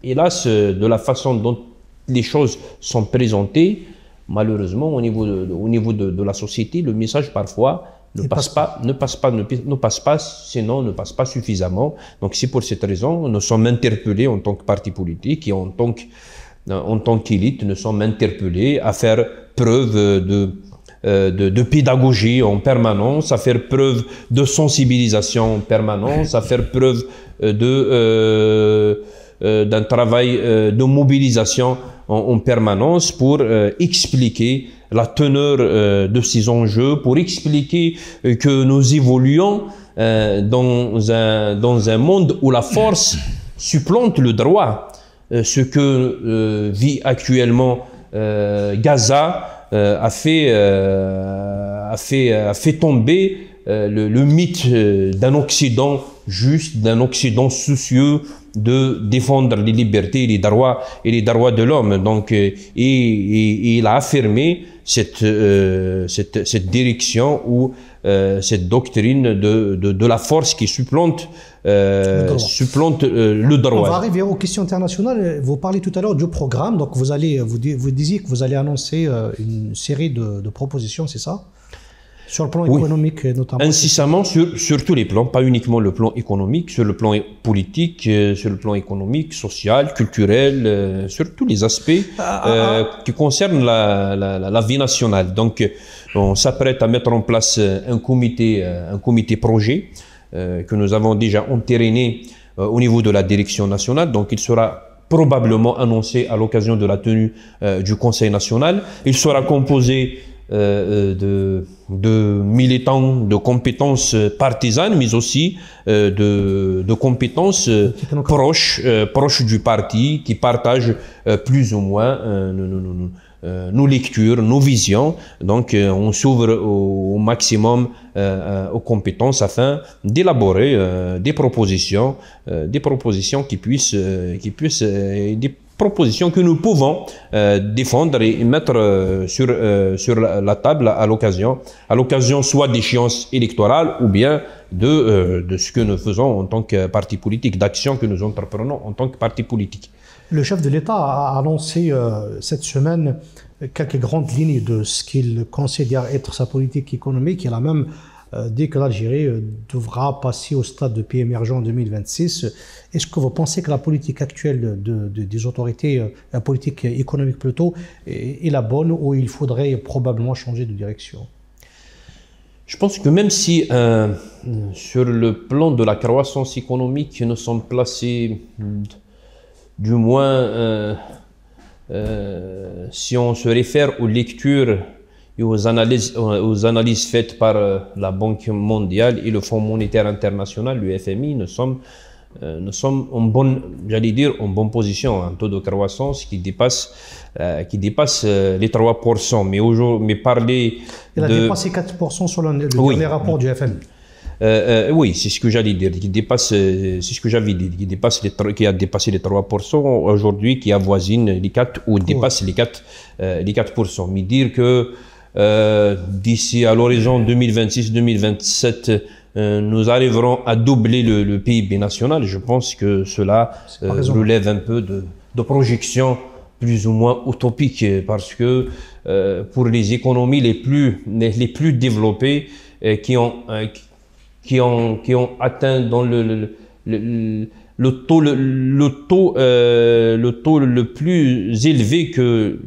Hélas, de la façon dont les choses sont présentées, malheureusement, au niveau au niveau de la société, le message parfois ne passe pas, ne passe pas, ne, passe pas, sinon ne passe pas suffisamment. Donc c'est pour cette raison, nous sommes interpellés en tant que parti politique et en tant euh, en tant qu'élite, nous sommes interpellés à faire preuve euh, de, de, pédagogie en permanence, à faire preuve de sensibilisation en permanence, à faire preuve euh, de d'un travail de mobilisation en, permanence pour expliquer la teneur euh, de ces enjeux, pour expliquer euh, que nous évoluons euh, dans, un, dans un monde où la force supplante le droit, ce que vit actuellement Gaza a fait, a, fait, a fait tomber le mythe d'un Occident juste d'un Occident soucieux de défendre les libertés, les droits et les droits de l'homme. Donc, euh, et, il a affirmé cette, euh, cette, direction ou euh, cette doctrine de, la force qui supplante, le supplante le droit. On va arriver aux questions internationales. Vous parlez tout à l'heure du programme. Donc, vous, allez, vous, vous disiez que vous allez annoncer une série de propositions, c'est ça sur le plan économique notamment Incessamment, sur, sur, tous les plans, pas uniquement le plan économique, sur le plan politique, euh, sur le plan économique, social, culturel, euh, sur tous les aspects ah, ah, euh, ah. qui concernent la, la, vie nationale. Donc, on s'apprête à mettre en place un comité, un comité projet que nous avons déjà entériné au niveau de la direction nationale. Donc, il sera probablement annoncé à l'occasion de la tenue du Conseil national. Il sera composé euh, euh, de, militants, de compétences euh, partisanes, mais aussi de, de, compétences proches, proches du parti, qui partagent plus ou moins nos lectures, nos visions. Donc, on s'ouvre au, maximum aux compétences afin d'élaborer des propositions, des propositions qui puissent, qui puissent, proposition que nous pouvons euh, défendre et mettre euh, sur, euh, sur la, table à l'occasion, à l'occasion soit d'échéances électorales ou bien de, de ce que nous faisons en tant que parti politique, d'actions que nous entreprenons en tant que parti politique. Le chef de l'État a annoncé cette semaine quelques grandes lignes de ce qu'il considère être sa politique économique. Il la même euh, dès que l'Algérie euh, devra passer au stade de pays émergent en 2026. Est-ce que vous pensez que la politique actuelle des autorités, euh, la politique économique plutôt, est, la bonne ou il faudrait probablement changer de direction je pense que même si sur le plan de la croissance économique, nous sommes placés, hmm, du moins si on se réfère aux lectures aux analyses, euh, aux analyses faites par euh, la Banque mondiale et le Fonds monétaire international, le FMI, nous sommes, euh, nous sommes en bonne, j'allais dire, en bonne position, un taux de croissance qui dépasse, qui dépasse les 3%. Mais mais parler Il a dépassé 4% sur le, dernier rapport du FMI. oui, c'est ce que j'allais dire, qui dépasse, c'est ce que j'avais dit, qui dépasse les, qui a dépassé les 3% aujourd'hui, qui avoisine les 4 ou dépasse les 4, les 4%. Mais dire que euh, d'ici à l'horizon 2026-2027, euh, nous arriverons à doubler le, PIB national. Je pense que cela euh, relève un peu de, projections plus ou moins utopiques parce que pour les économies les plus, les, plus développées qui ont, qui, ont, qui ont atteint dans le le taux le, taux euh, le taux le plus élevé que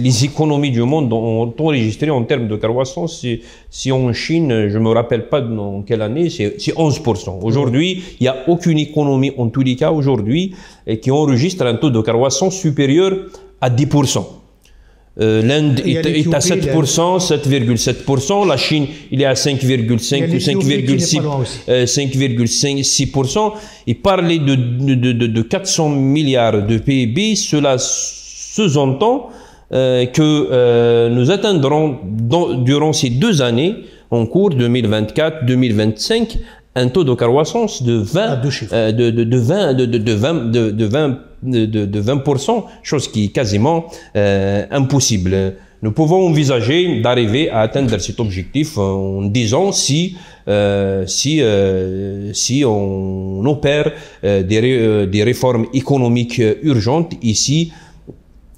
les économies du monde ont enregistré en termes de croissance. Si, si en Chine, je ne me rappelle pas dans quelle année, c'est 11%. Aujourd'hui, il n'y a aucune économie, en tous les cas aujourd'hui, qui enregistre un taux de croissance supérieur à 10%. Euh, L'Inde est, à 7%, 7,7%. La Chine, il est à 5,5 ou 5,6%. Euh, Et parler de, de, de, 400 milliards de PIB, cela sous-entend euh, que nous atteindrons dans, durant ces deux années, en cours 2024-2025, un taux de croissance de 20, de, de, 20, de, de 20, de 20 de, 20%, chose qui est quasiment euh, impossible. Nous pouvons envisager d'arriver à atteindre cet objectif en disant si, euh, si, euh, si on opère des, des, réformes économiques urgentes ici.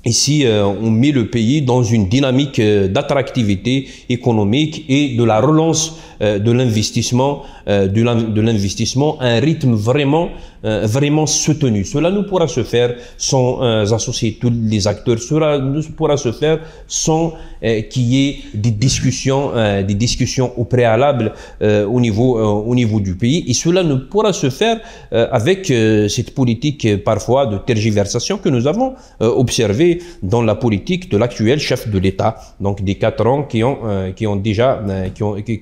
Ici, on met le pays dans une dynamique d'attractivité économique et de la relance euh, de l'investissement, euh, de l'investissement un rythme vraiment, euh, vraiment soutenu. Cela ne pourra se faire sans associer tous les acteurs. Cela ne pourra se faire sans qu'il y ait des discussions, des discussions au préalable au niveau, au niveau du pays. Et cela ne pourra se faire avec cette politique parfois de tergiversation que nous avons observée dans la politique de l'actuel chef de l'État. Donc des quatre ans qui ont, qui ont déjà,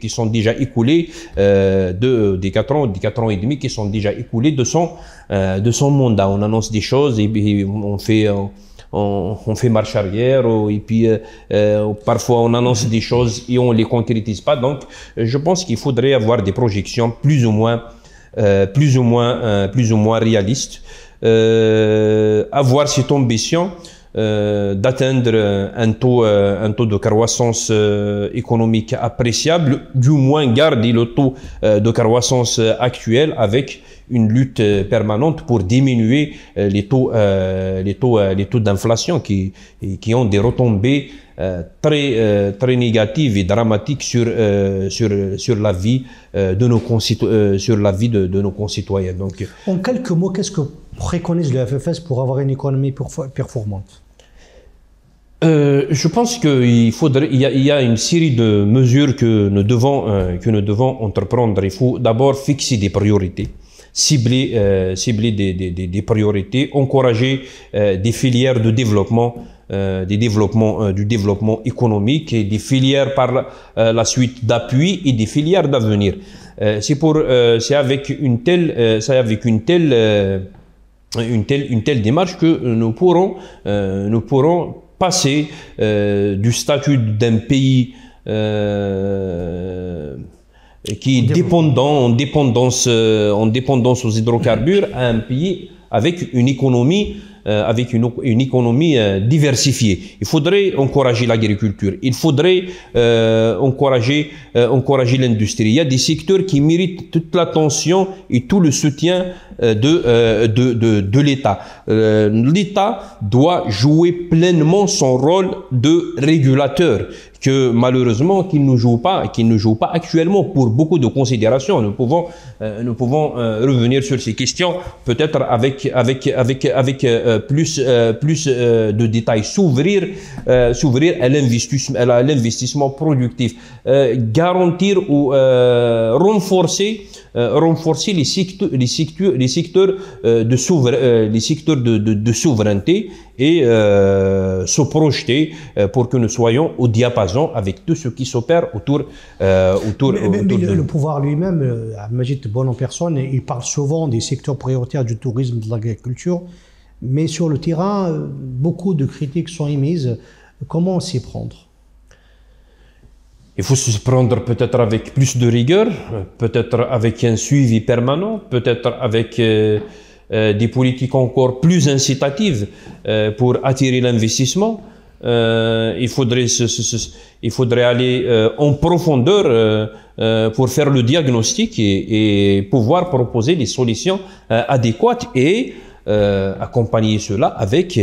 qui sont déjà écoulé écoulés euh, de, des 4 ans, des 4 ans et demi qui sont déjà écoulés de son, euh, de son mandat. Hein. On annonce des choses et, on fait... Euh, on, fait marche arrière et puis parfois on annonce des choses et on les concrétise pas. Donc, je pense qu'il faudrait avoir des projections plus ou moins, plus ou moins, plus ou moins réalistes. avoir cette ambition euh, d'atteindre euh, un taux, de croissance euh, économique appréciable, du moins garder le taux de croissance actuel avec une lutte permanente pour diminuer les taux, les taux, les taux d'inflation qui, qui ont des retombées très, négatives et dramatiques sur, la vie, de, nos sur la vie nos concitoyens. Donc, en quelques mots, qu'est-ce que préconise le FFS pour avoir une économie performante euh, je pense qu'il il y, a, une série de mesures que nous devons, euh, que nous devons entreprendre. Il faut d'abord fixer des priorités, cibler, euh, cibler des, des, des, priorités, encourager des filières de développement, des développements, du développement économique et des filières par la suite d'appui et des filières d'avenir. c'est pour, c'est avec une telle, ça avec une telle une telle, une telle démarche que nous pourrons, nous pourrons passer euh, du statut d'un pays euh, qui est dépendant, en dépendance, euh, en dépendance aux hydrocarbures à un pays avec une économie avec une, une économie diversifiée. Il faudrait encourager l'agriculture, il faudrait encourager, encourager l'industrie. Il y a des secteurs qui méritent toute l'attention et tout le soutien euh, de, euh, de, de, de l'État. Euh, L'État doit jouer pleinement son rôle de régulateur que malheureusement qu'il ne joue pas, qu'il ne joue pas actuellement pour beaucoup de considérations. Nous pouvons, nous pouvons revenir sur ces questions peut-être avec avec avec avec plus plus de détails. S'ouvrir s'ouvrir à l'investissement l'investissement productif, garantir ou renforcer renforcer les secteurs les secteurs euh, euh, les secteurs de, les secteurs de, souveraineté et euh, se projeter pour que nous soyons au diapason avec tout ce qui s'opère autour, autour, le, pouvoir lui-même, Majid Bon en personne, il parle souvent des secteurs prioritaires du tourisme, de l'agriculture, mais sur le terrain, beaucoup de critiques sont émises. Comment s'y prendre il faut se prendre peut-être avec plus de rigueur, peut-être avec un suivi permanent, peut-être avec euh, euh, des politiques encore plus incitatives euh, pour attirer l'investissement. il, faudrait il faudrait aller en profondeur pour faire le diagnostic et, et pouvoir proposer des solutions adéquates et accompagner cela avec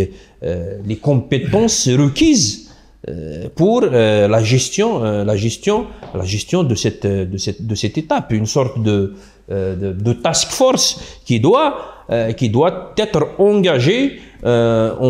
les compétences requises euh, pour euh, la gestion, euh, la gestion, la gestion de cette, de cette, de cette étape, une sorte de, de, task force qui doit, qui doit être engagée en 100%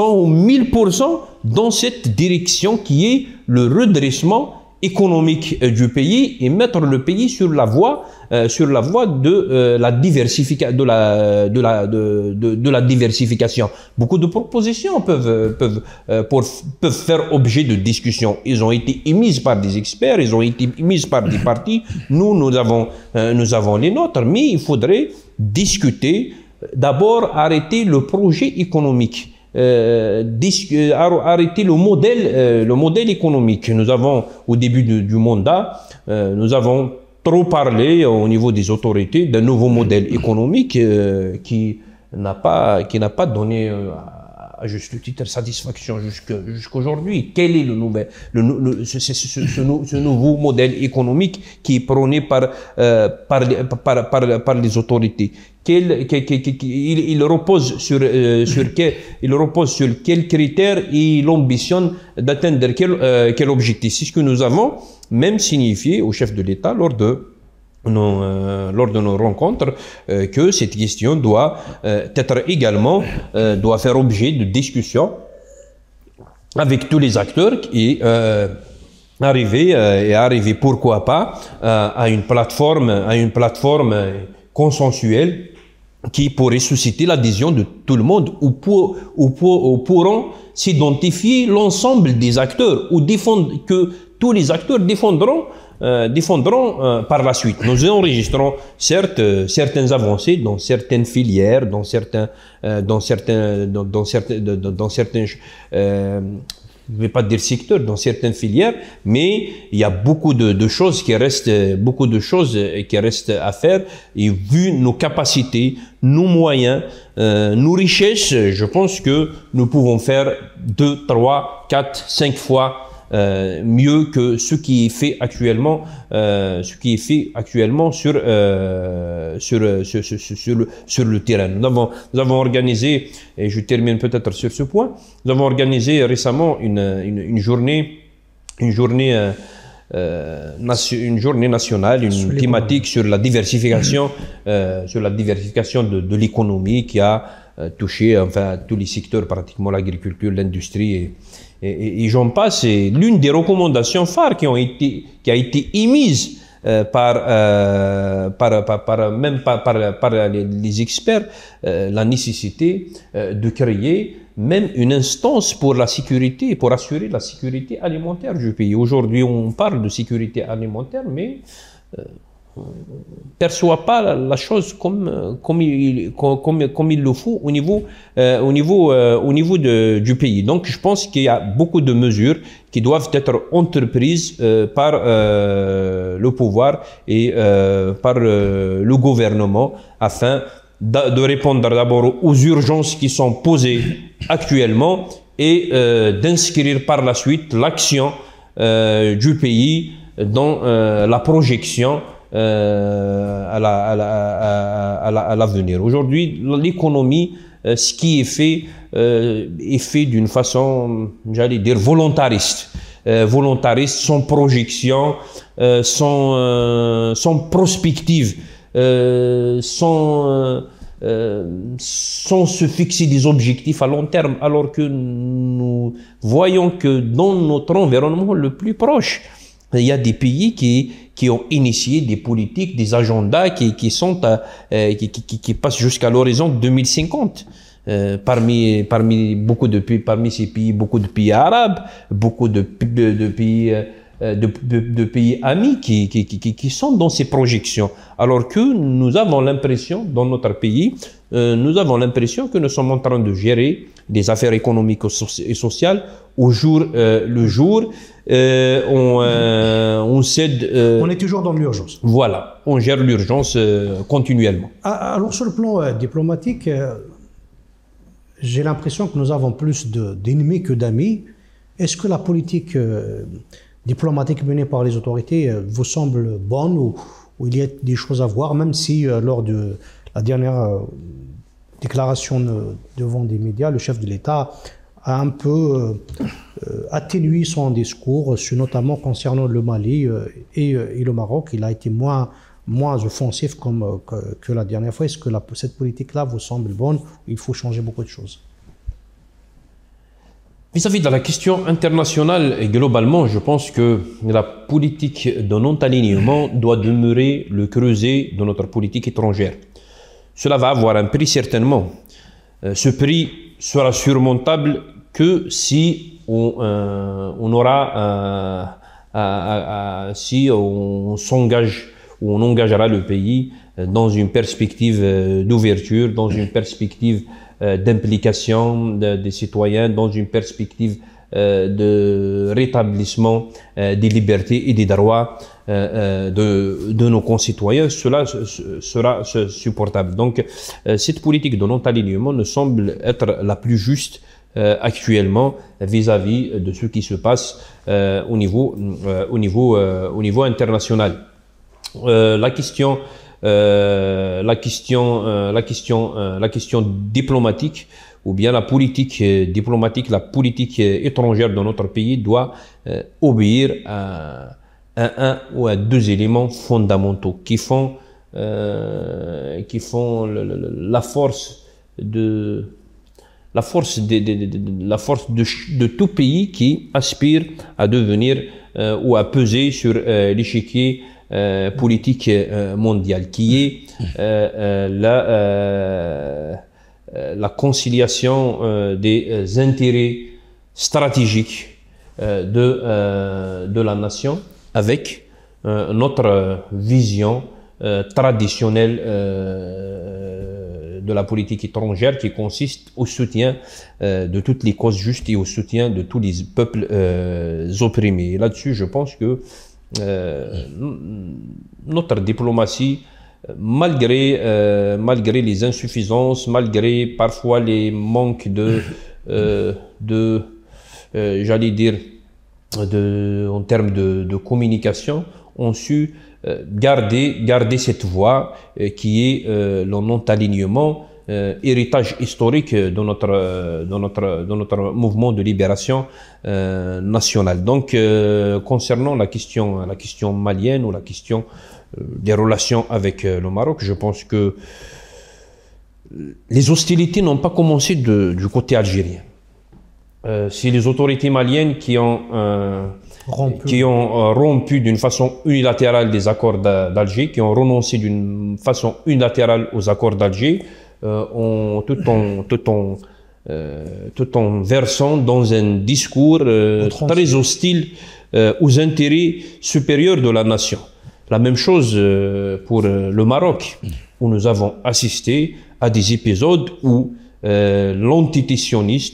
ou 1000% dans cette direction qui est le redressement économique euh, du pays et mettre le pays sur la voie euh, sur la voie de euh, la diversification de la de la de, la diversification beaucoup de propositions peuvent peuvent pour, peuvent faire objet de discussion ils ont été émises par des experts ils ont été émises par des partis nous nous avons nous avons les nôtres mais il faudrait discuter d'abord arrêter le projet économique euh, euh, arrêter le modèle, euh, le modèle économique. Nous avons, au début du mandat, nous avons trop parlé au niveau des autorités d'un nouveau modèle économique qui n'a pas, qui n'a pas donné à ah, juste titre satisfaction jusqu'aujourd'hui. Quel est le nouvel, le, ce, nouveau modèle économique qui est prôné par, euh, par, par, les autorités quel, il, repose sur, euh, il repose sur quels critères il ambitionne d'atteindre quel, euh, quel objectif. C'est ce que nous avons même signifié au chef de l'État lors de euh, lors de nos rencontres euh, que cette question doit euh, être également doit faire objet de discussion avec tous les acteurs et arriver et arriver pourquoi pas à une plateforme à une plateforme consensuelle qui pourrait susciter l'adhésion de tout le monde ou, pour, ou, pour, ou pourront s'identifier l'ensemble des acteurs ou défendre que tous les acteurs défendront euh, euh, par la suite. Nous enregistrons certes euh, certaines avancées dans certaines filières, dans certains, euh, dans certains, dans, certains, dans, je ne vais pas dire secteur, dans certaines filières, mais il y a beaucoup de, choses qui restent, beaucoup de choses qui restent à faire. Et vu nos capacités, nos moyens, nos richesses, je pense que nous pouvons faire deux, trois, quatre, cinq fois euh, mieux que ce qui est fait actuellement, euh, ce qui est fait actuellement sur, euh, sur, le, terrain. Nous avons, organisé, et je termine peut-être sur ce point, nous avons organisé récemment une, journée, une journée nationale, une thématique sur la diversification, sur la diversification de, l'économie qui a touché enfin tous les secteurs, pratiquement l'agriculture, l'industrie et, et, j'en passe, c'est l'une des recommandations phares qui, ont qui a été émise euh, euh, par, même par, les, experts, euh, la nécessité de créer même une instance pour la sécurité, pour assurer la sécurité alimentaire du pays. Aujourd'hui, on parle de sécurité alimentaire, mais perçoit pas la chose comme comme il comme, il le faut au niveau euh, au niveau euh, au niveau du pays. Donc je pense qu'il y a beaucoup de mesures qui doivent être entreprises euh, par le pouvoir et par le gouvernement afin de répondre d'abord aux urgences qui sont posées actuellement et d'inscrire par la suite l'action du pays dans la projection euh, à l'avenir. La, à, à, Aujourd'hui, l'économie, euh, ce qui est fait, euh, est fait d'une façon, j'allais dire, volontariste. volontariste, sans projection, sans, sans prospective, sans... sans se fixer des objectifs à long terme, alors que nous voyons que dans notre environnement le plus proche, il y a des pays qui qui ont initié des politiques, des agendas qui, qui sont euh, qui, qui, passent jusqu'à l'horizon 2050. Euh, parmi parmi beaucoup de pays parmi ces pays beaucoup de pays arabes beaucoup de, de, pays euh, de, pays amis qui, qui, qui, qui sont dans ces projections alors que nous avons l'impression dans notre pays nous avons l'impression que nous sommes en train de gérer des affaires économiques et sociales au jour euh, le jour. Euh, on, euh, on, cède. on est toujours dans l'urgence. Voilà, on gère l'urgence continuellement. Ah, ah, alors sur le plan diplomatique, j'ai l'impression que nous avons plus d'ennemis que d'amis. Est-ce que la politique diplomatique menée par les autorités vous semble bonne ou, il y a des choses à voir, même si lors de la dernière déclaration devant des médias, le chef de l'État a un peu euh, atténué son discours, euh, notamment concernant le Mali euh, et, le Maroc. Il a été moins, moins offensif comme, que, la dernière fois. Est-ce que cette politique-là vous semble bonne Il faut changer beaucoup de choses. Vis-à-vis -vis de la question internationale et globalement, je pense que la politique de non-alignement doit demeurer le creuset de notre politique étrangère. Cela va avoir un prix certainement. Euh, ce prix sera surmontable que si on, euh, aura, euh, si on s'engage ou on engagera le pays dans une perspective d'ouverture, dans une perspective d'implication des citoyens, dans une perspective de rétablissement des libertés et des droits euh, euh, de, de, nos concitoyens, cela sera supportable. Donc, euh, cette politique de non-alignement ne semble être la plus juste actuellement vis-à-vis de ce qui se passe au niveau, au niveau, au niveau international. la question la question, la question, la question diplomatique ou bien la politique diplomatique, la politique étrangère de notre pays doit obéir à à un ou à deux éléments fondamentaux qui font, euh, qui font la force de la force de, la force de, tout pays qui aspire à devenir euh, ou à peser sur euh, l'échiquier politique mondial, qui est la, la conciliation des intérêts stratégiques de, de la nation avec euh, notre vision euh, traditionnelle euh, de la politique étrangère qui consiste au soutien de toutes les causes justes et au soutien de tous les peuples opprimés. Là-dessus, je pense que notre diplomatie malgré, malgré les insuffisances, malgré parfois les manques de, j'allais dire, de, en termes de, communication, ont su euh, garder, cette voie euh, qui est euh, le non-alignement, héritage historique de notre, de notre mouvement de libération nationale. Donc, concernant la question, la question malienne ou la question des relations avec le Maroc, je pense que les hostilités n'ont pas commencé du côté algérien c'est euh, les autorités maliennes qui ont euh, rompu, qui ont, euh, rompu d'une façon unilatérale des accords d'Alger, qui ont renoncé d'une façon unilatérale aux accords d'Alger, tout en, tout en, tout en versant dans un discours très hostile aux intérêts supérieurs de la nation. La même chose pour le Maroc, où nous avons assisté à des épisodes où euh,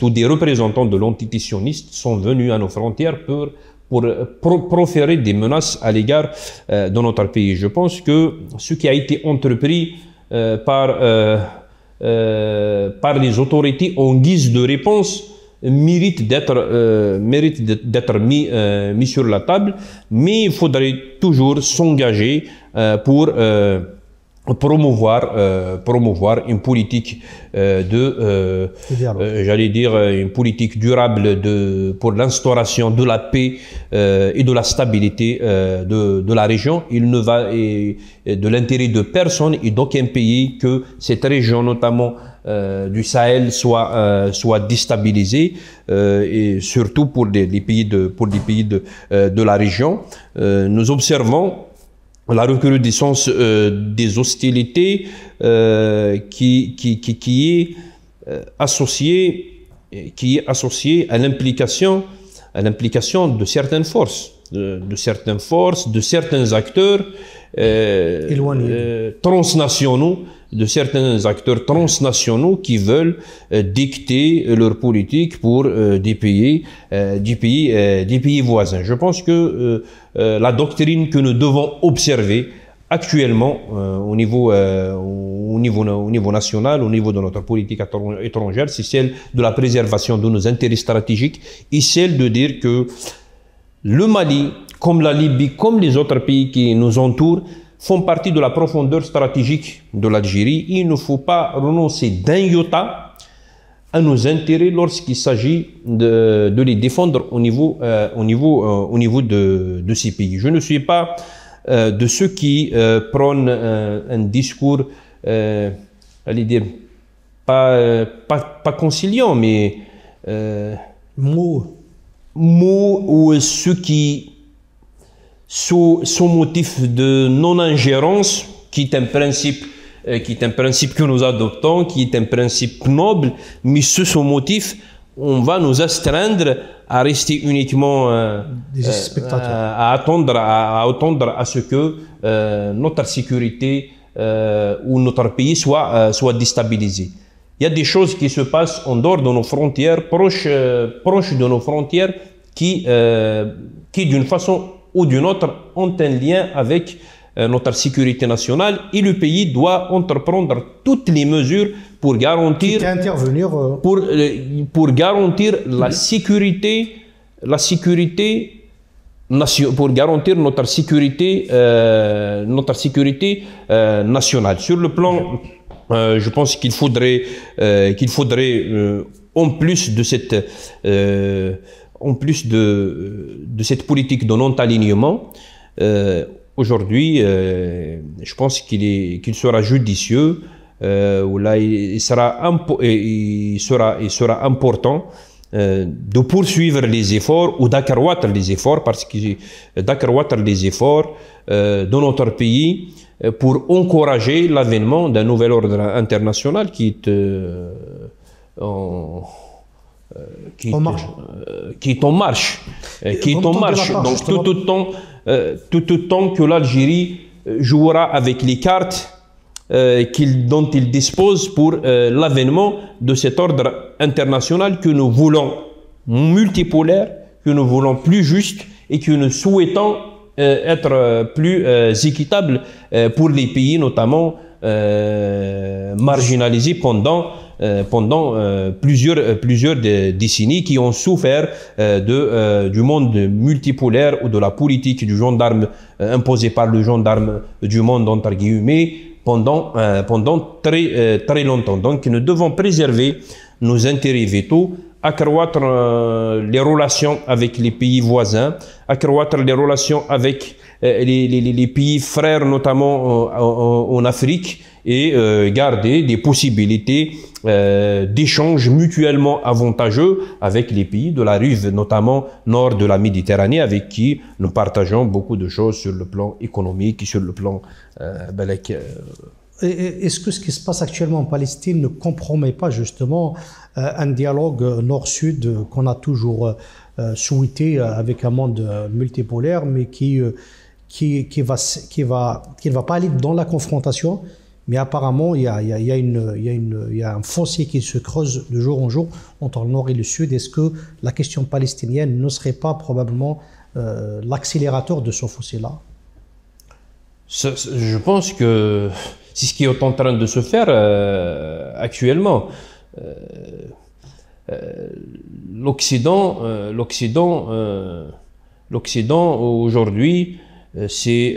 ou des représentants de l'entité sont venus à nos frontières pour, pour, proférer des menaces à l'égard euh, de notre pays. Je pense que ce qui a été entrepris euh, par, euh, par les autorités en guise de réponse mérite d'être mérite d'être mis mis sur la table mais il faudrait toujours s'engager pour promouvoir, euh, promouvoir une politique euh, de, euh, j'allais dire, une politique durable de, pour l'instauration de la paix et de la stabilité de, de la région. Il ne va et, de l'intérêt de personne et d'aucun pays que cette région, notamment du Sahel, soit, soit déstabilisée, et surtout pour des pays de, pour des pays de, de la région. nous observons la recrudescence euh, des hostilités euh, qui, qui, qui, qui, est euh, associée, qui est associé à l'implication à l'implication de certaines forces, de, de, certaines forces, de certains acteurs euh, éloignés, euh, transnationaux, de certains acteurs transnationaux qui veulent dicter leur politique pour des pays, des pays, des pays voisins. Je pense que euh, la doctrine que nous devons observer actuellement euh, au, niveau, euh, au, niveau, au niveau national, au niveau de notre politique étrangère, c'est celle de la préservation de nos intérêts stratégiques et celle de dire que le Mali, comme la Libye, comme les autres pays qui nous entourent, font partie de la profondeur stratégique de l'Algérie. Il ne faut pas renoncer d'un iota à nos intérêts lorsqu'il s'agit de, les défendre au niveau, euh, au niveau, euh, au niveau de, de, ces pays. Je ne suis pas euh, de ceux qui prônent un discours, allez dire, pas, pas, conciliant, mais mot. Mot ou ceux qui, sont sous motif de non-ingérence, qui est un principe euh, qui est un principe que nous adoptons, qui est un principe noble, mais sous ce motif, on va nous astreindre à rester uniquement euh, euh, à attendre, à, attendre à ce que notre sécurité ou notre pays soit, soit déstabilisé. Il y a des choses qui se passent en dehors de nos frontières, proches, proches de nos frontières, qui, qui d'une façon ou d'une autre ont un lien avec euh, notre sécurité nationale et le pays doit entreprendre toutes les mesures pour garantir euh, pour, euh, pour garantir la sécurité la sécurité pour garantir notre sécurité notre sécurité nationale sur le plan je pense qu'il faudrait qu'il faudrait en plus de cette en plus de, de cette politique de non alignement Aujourd'hui, euh, je pense qu'il est qu'il sera judicieux, euh, là, il sera, il sera important euh, de poursuivre les efforts ou d'accroître les efforts, parce que d'accroître les efforts de notre pays pour encourager l'avènement d'un nouvel ordre international qui est en euh, euh, qui, est en marche, euh, qui est en marche. Donc tout autant, que l'Algérie jouera avec les cartes dont il dispose pour l'avènement de cet ordre international que nous voulons multipolaire, que nous voulons plus juste et que nous souhaitons être plus équitable pour les pays notamment marginalisés pendant euh, pendant euh, plusieurs, euh, décennies qui ont souffert du monde multipolaire ou de la politique du gendarme imposée par le gendarme du monde, entre guillemets, pendant, très, très longtemps. Donc nous devons préserver nos intérêts vitaux, accroître les relations avec les pays voisins, accroître les relations avec les, pays frères, notamment en Afrique, et euh, garder des possibilités euh, d'échanges mutuellement avantageux avec les pays de la rive, notamment nord de la Méditerranée, avec qui nous partageons beaucoup de choses sur le plan économique et sur le plan... Euh, est-ce que ce qui se passe actuellement en Palestine ne compromet pas justement un dialogue nord-sud qu'on a toujours souhaité avec un monde multipolaire, mais qui, qui, qui, va, qui, va, qui ne va pas aller dans la confrontation, mais apparemment, il y a, un fossé qui se creuse de jour en jour entre le nord et le sud. Est-ce que la question palestinienne ne serait pas probablement euh, l'accélérateur de ce fossé-là Je pense que c'est ce qui est en train de se faire euh, actuellement. Euh, L'Occident, l'Occident, l'Occident aujourd'hui, c'est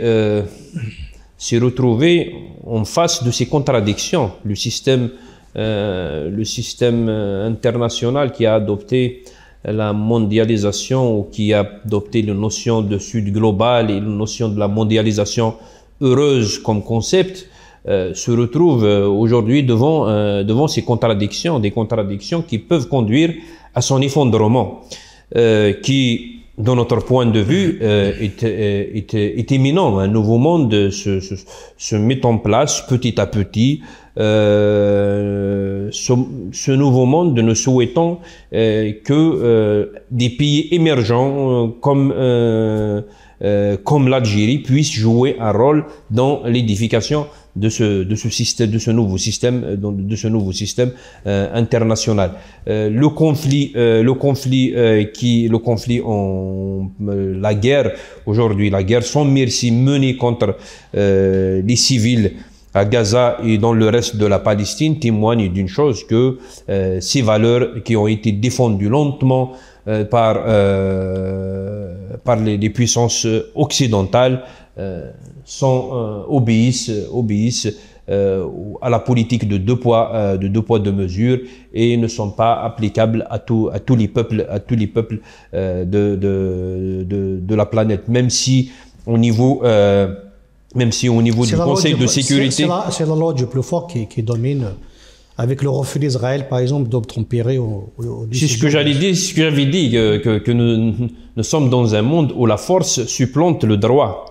s'est retrouvé en face de ces contradictions. Le système, euh, le système euh, international qui a adopté la mondialisation ou qui a adopté la notion de sud global et la notion de la mondialisation heureuse comme concept, euh, se retrouve aujourd'hui devant, devant ces contradictions, des contradictions qui peuvent conduire à son effondrement, qui de notre point de vue, euh, est, euh, est, euh, Un nouveau monde se, se, met en place petit à petit. Euh, ce, nouveau monde, nous souhaitons que des pays émergents comme comme l'Algérie puissent jouer un rôle dans l'édification de ce, de ce système, de ce nouveau système, euh, de ce nouveau système euh, international. Euh, le conflit, le conflit qui, le conflit en la guerre aujourd'hui, la guerre sans merci menée contre les civils à Gaza et dans le reste de la Palestine témoigne d'une chose que ces valeurs qui ont été défendues lentement par par les puissances occidentales euh, sont, euh, obéissent, obéissent euh, à la politique de deux poids, de deux poids de mesures et ne sont pas applicables à, tout, à tous les peuples, à tous les peuples de, de, de, la planète. Même si au niveau même si au niveau du Conseil de sécurité, c'est la, loi du plus fort qui, domine avec le refus d'Israël, par exemple, d'obtempérer au, C'est ce que j'avais dit, que, nous sommes dans un monde où la force supplante le droit.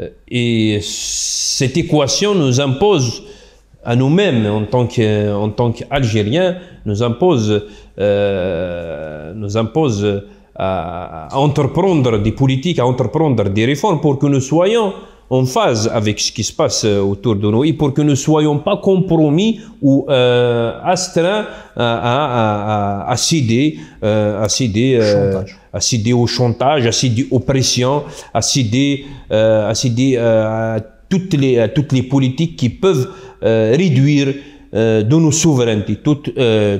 Euh, et cette équation nous impose à nous-mêmes, en tant tant qu'Algériens, nous impose, euh, nous impose à entreprendre des politiques, à entreprendre des réformes pour que nous soyons en phase avec ce qui se passe euh, autour de nous et pour que nous ne soyons pas compromis ou astreints à, à, céder, au chantage, à céder aux pressions, à céder, euh, à euh, à toutes les politiques qui peuvent réduire euh, de nos souverainetés, toutes, euh,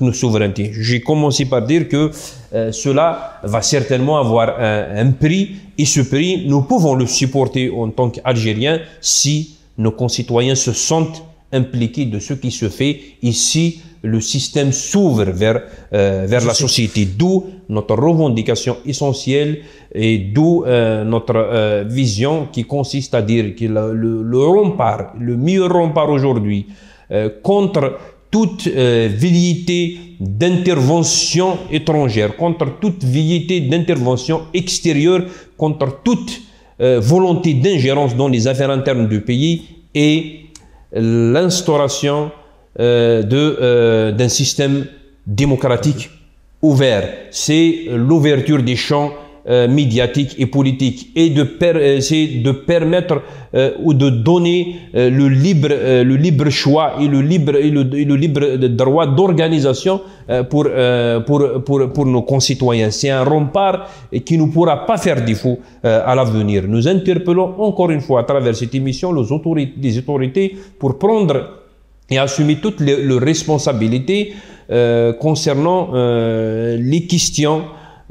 nos souverainetés. J'ai commencé par dire que euh, cela va certainement avoir un, prix et ce prix, nous pouvons le supporter en tant qu'Algériens si nos concitoyens se sentent impliqués de ce qui se fait et si le système s'ouvre vers, vers la société. D'où notre revendication essentielle et d'où notre vision qui consiste à dire que le, le, le rempart, le mieux rempart aujourd'hui euh, contre toute euh, d'intervention étrangère, contre toute vilité d'intervention extérieure, contre toute euh, volonté d'ingérence dans les affaires internes du pays et l'instauration euh, d'un système démocratique ouvert. C'est l'ouverture des champs euh, médiatique et politique et de per euh, c'est de permettre euh, ou de donner le libre le libre choix et le libre le, libre droit d'organisation pour, pour, pour nos concitoyens c'est un rempart qui ne pourra pas faire défaut à l'avenir nous interpellons encore une fois à travers cette émission les autorités les autorités pour prendre et assumer toutes les, responsabilités concernant les questions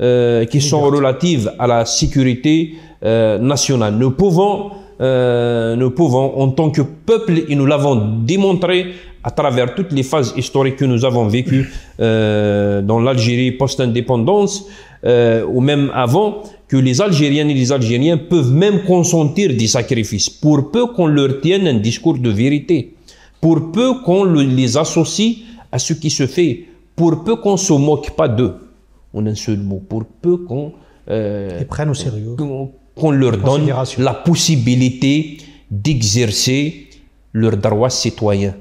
euh, qui sont relatives à la sécurité euh, nationale. Nous pouvons, euh, nous pouvons, en tant que peuple, et nous l'avons démontré à travers toutes les phases historiques que nous avons vécues dans l'Algérie post-indépendance, ou même avant, que les Algériennes et les Algériens peuvent même consentir des sacrifices, pour peu qu'on leur tienne un discours de vérité, pour peu qu'on les associe à ce qui se fait, pour peu qu'on se moque pas d'eux en un seul mot, pour peu qu'on... Euh, qu'on leur donne la possibilité d'exercer leurs droits citoyens,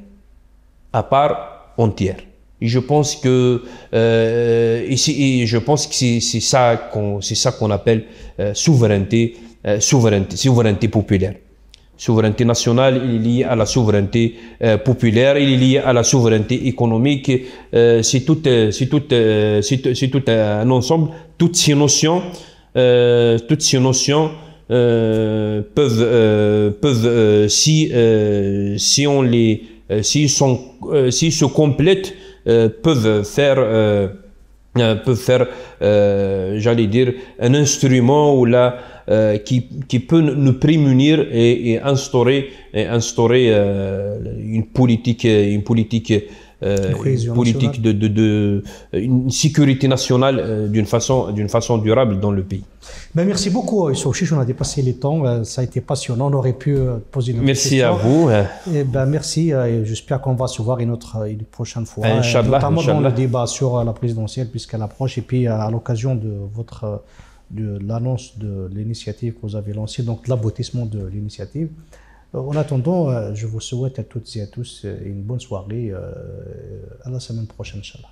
à part entière. Euh, et je pense que euh, je pense que c'est ça qu'on c'est ça qu'on appelle euh, souveraineté souveraineté souveraineté populaire. Souveraineté nationale, il est lié à la souveraineté euh, populaire, il est lié à la souveraineté économique. Euh, c'est tout, euh, c'est tout, c'est tout un ensemble. Toutes ces notions, toutes ces notions peuvent, peuvent, si, si on les, si sont, si se complètent, peuvent faire, peuvent faire, j'allais dire, un instrument ou la euh, qui, peut nous prémunir et, instaurer, et instaurer euh, une politique, une politique, euh, une politique de, de, une sécurité nationale d'une façon, façon durable dans le pays. Ben merci beaucoup, Isouchiche. On a dépassé le temps. Ça a été passionnant. On aurait pu poser une Merci à vous. Et hein. eh ben, merci. J'espère qu'on va se voir une, autre, une prochaine fois. Hein, notamment dans le débat sur la présidentielle, puisqu'elle approche, et puis à l'occasion de votre de l'annonce de l'initiative que vous avez lancée, donc l'aboutissement de l'initiative. Euh, en attendant, euh, je vous souhaite à toutes et à tous euh, une bonne soirée. À la semaine prochaine, Inch'Allah.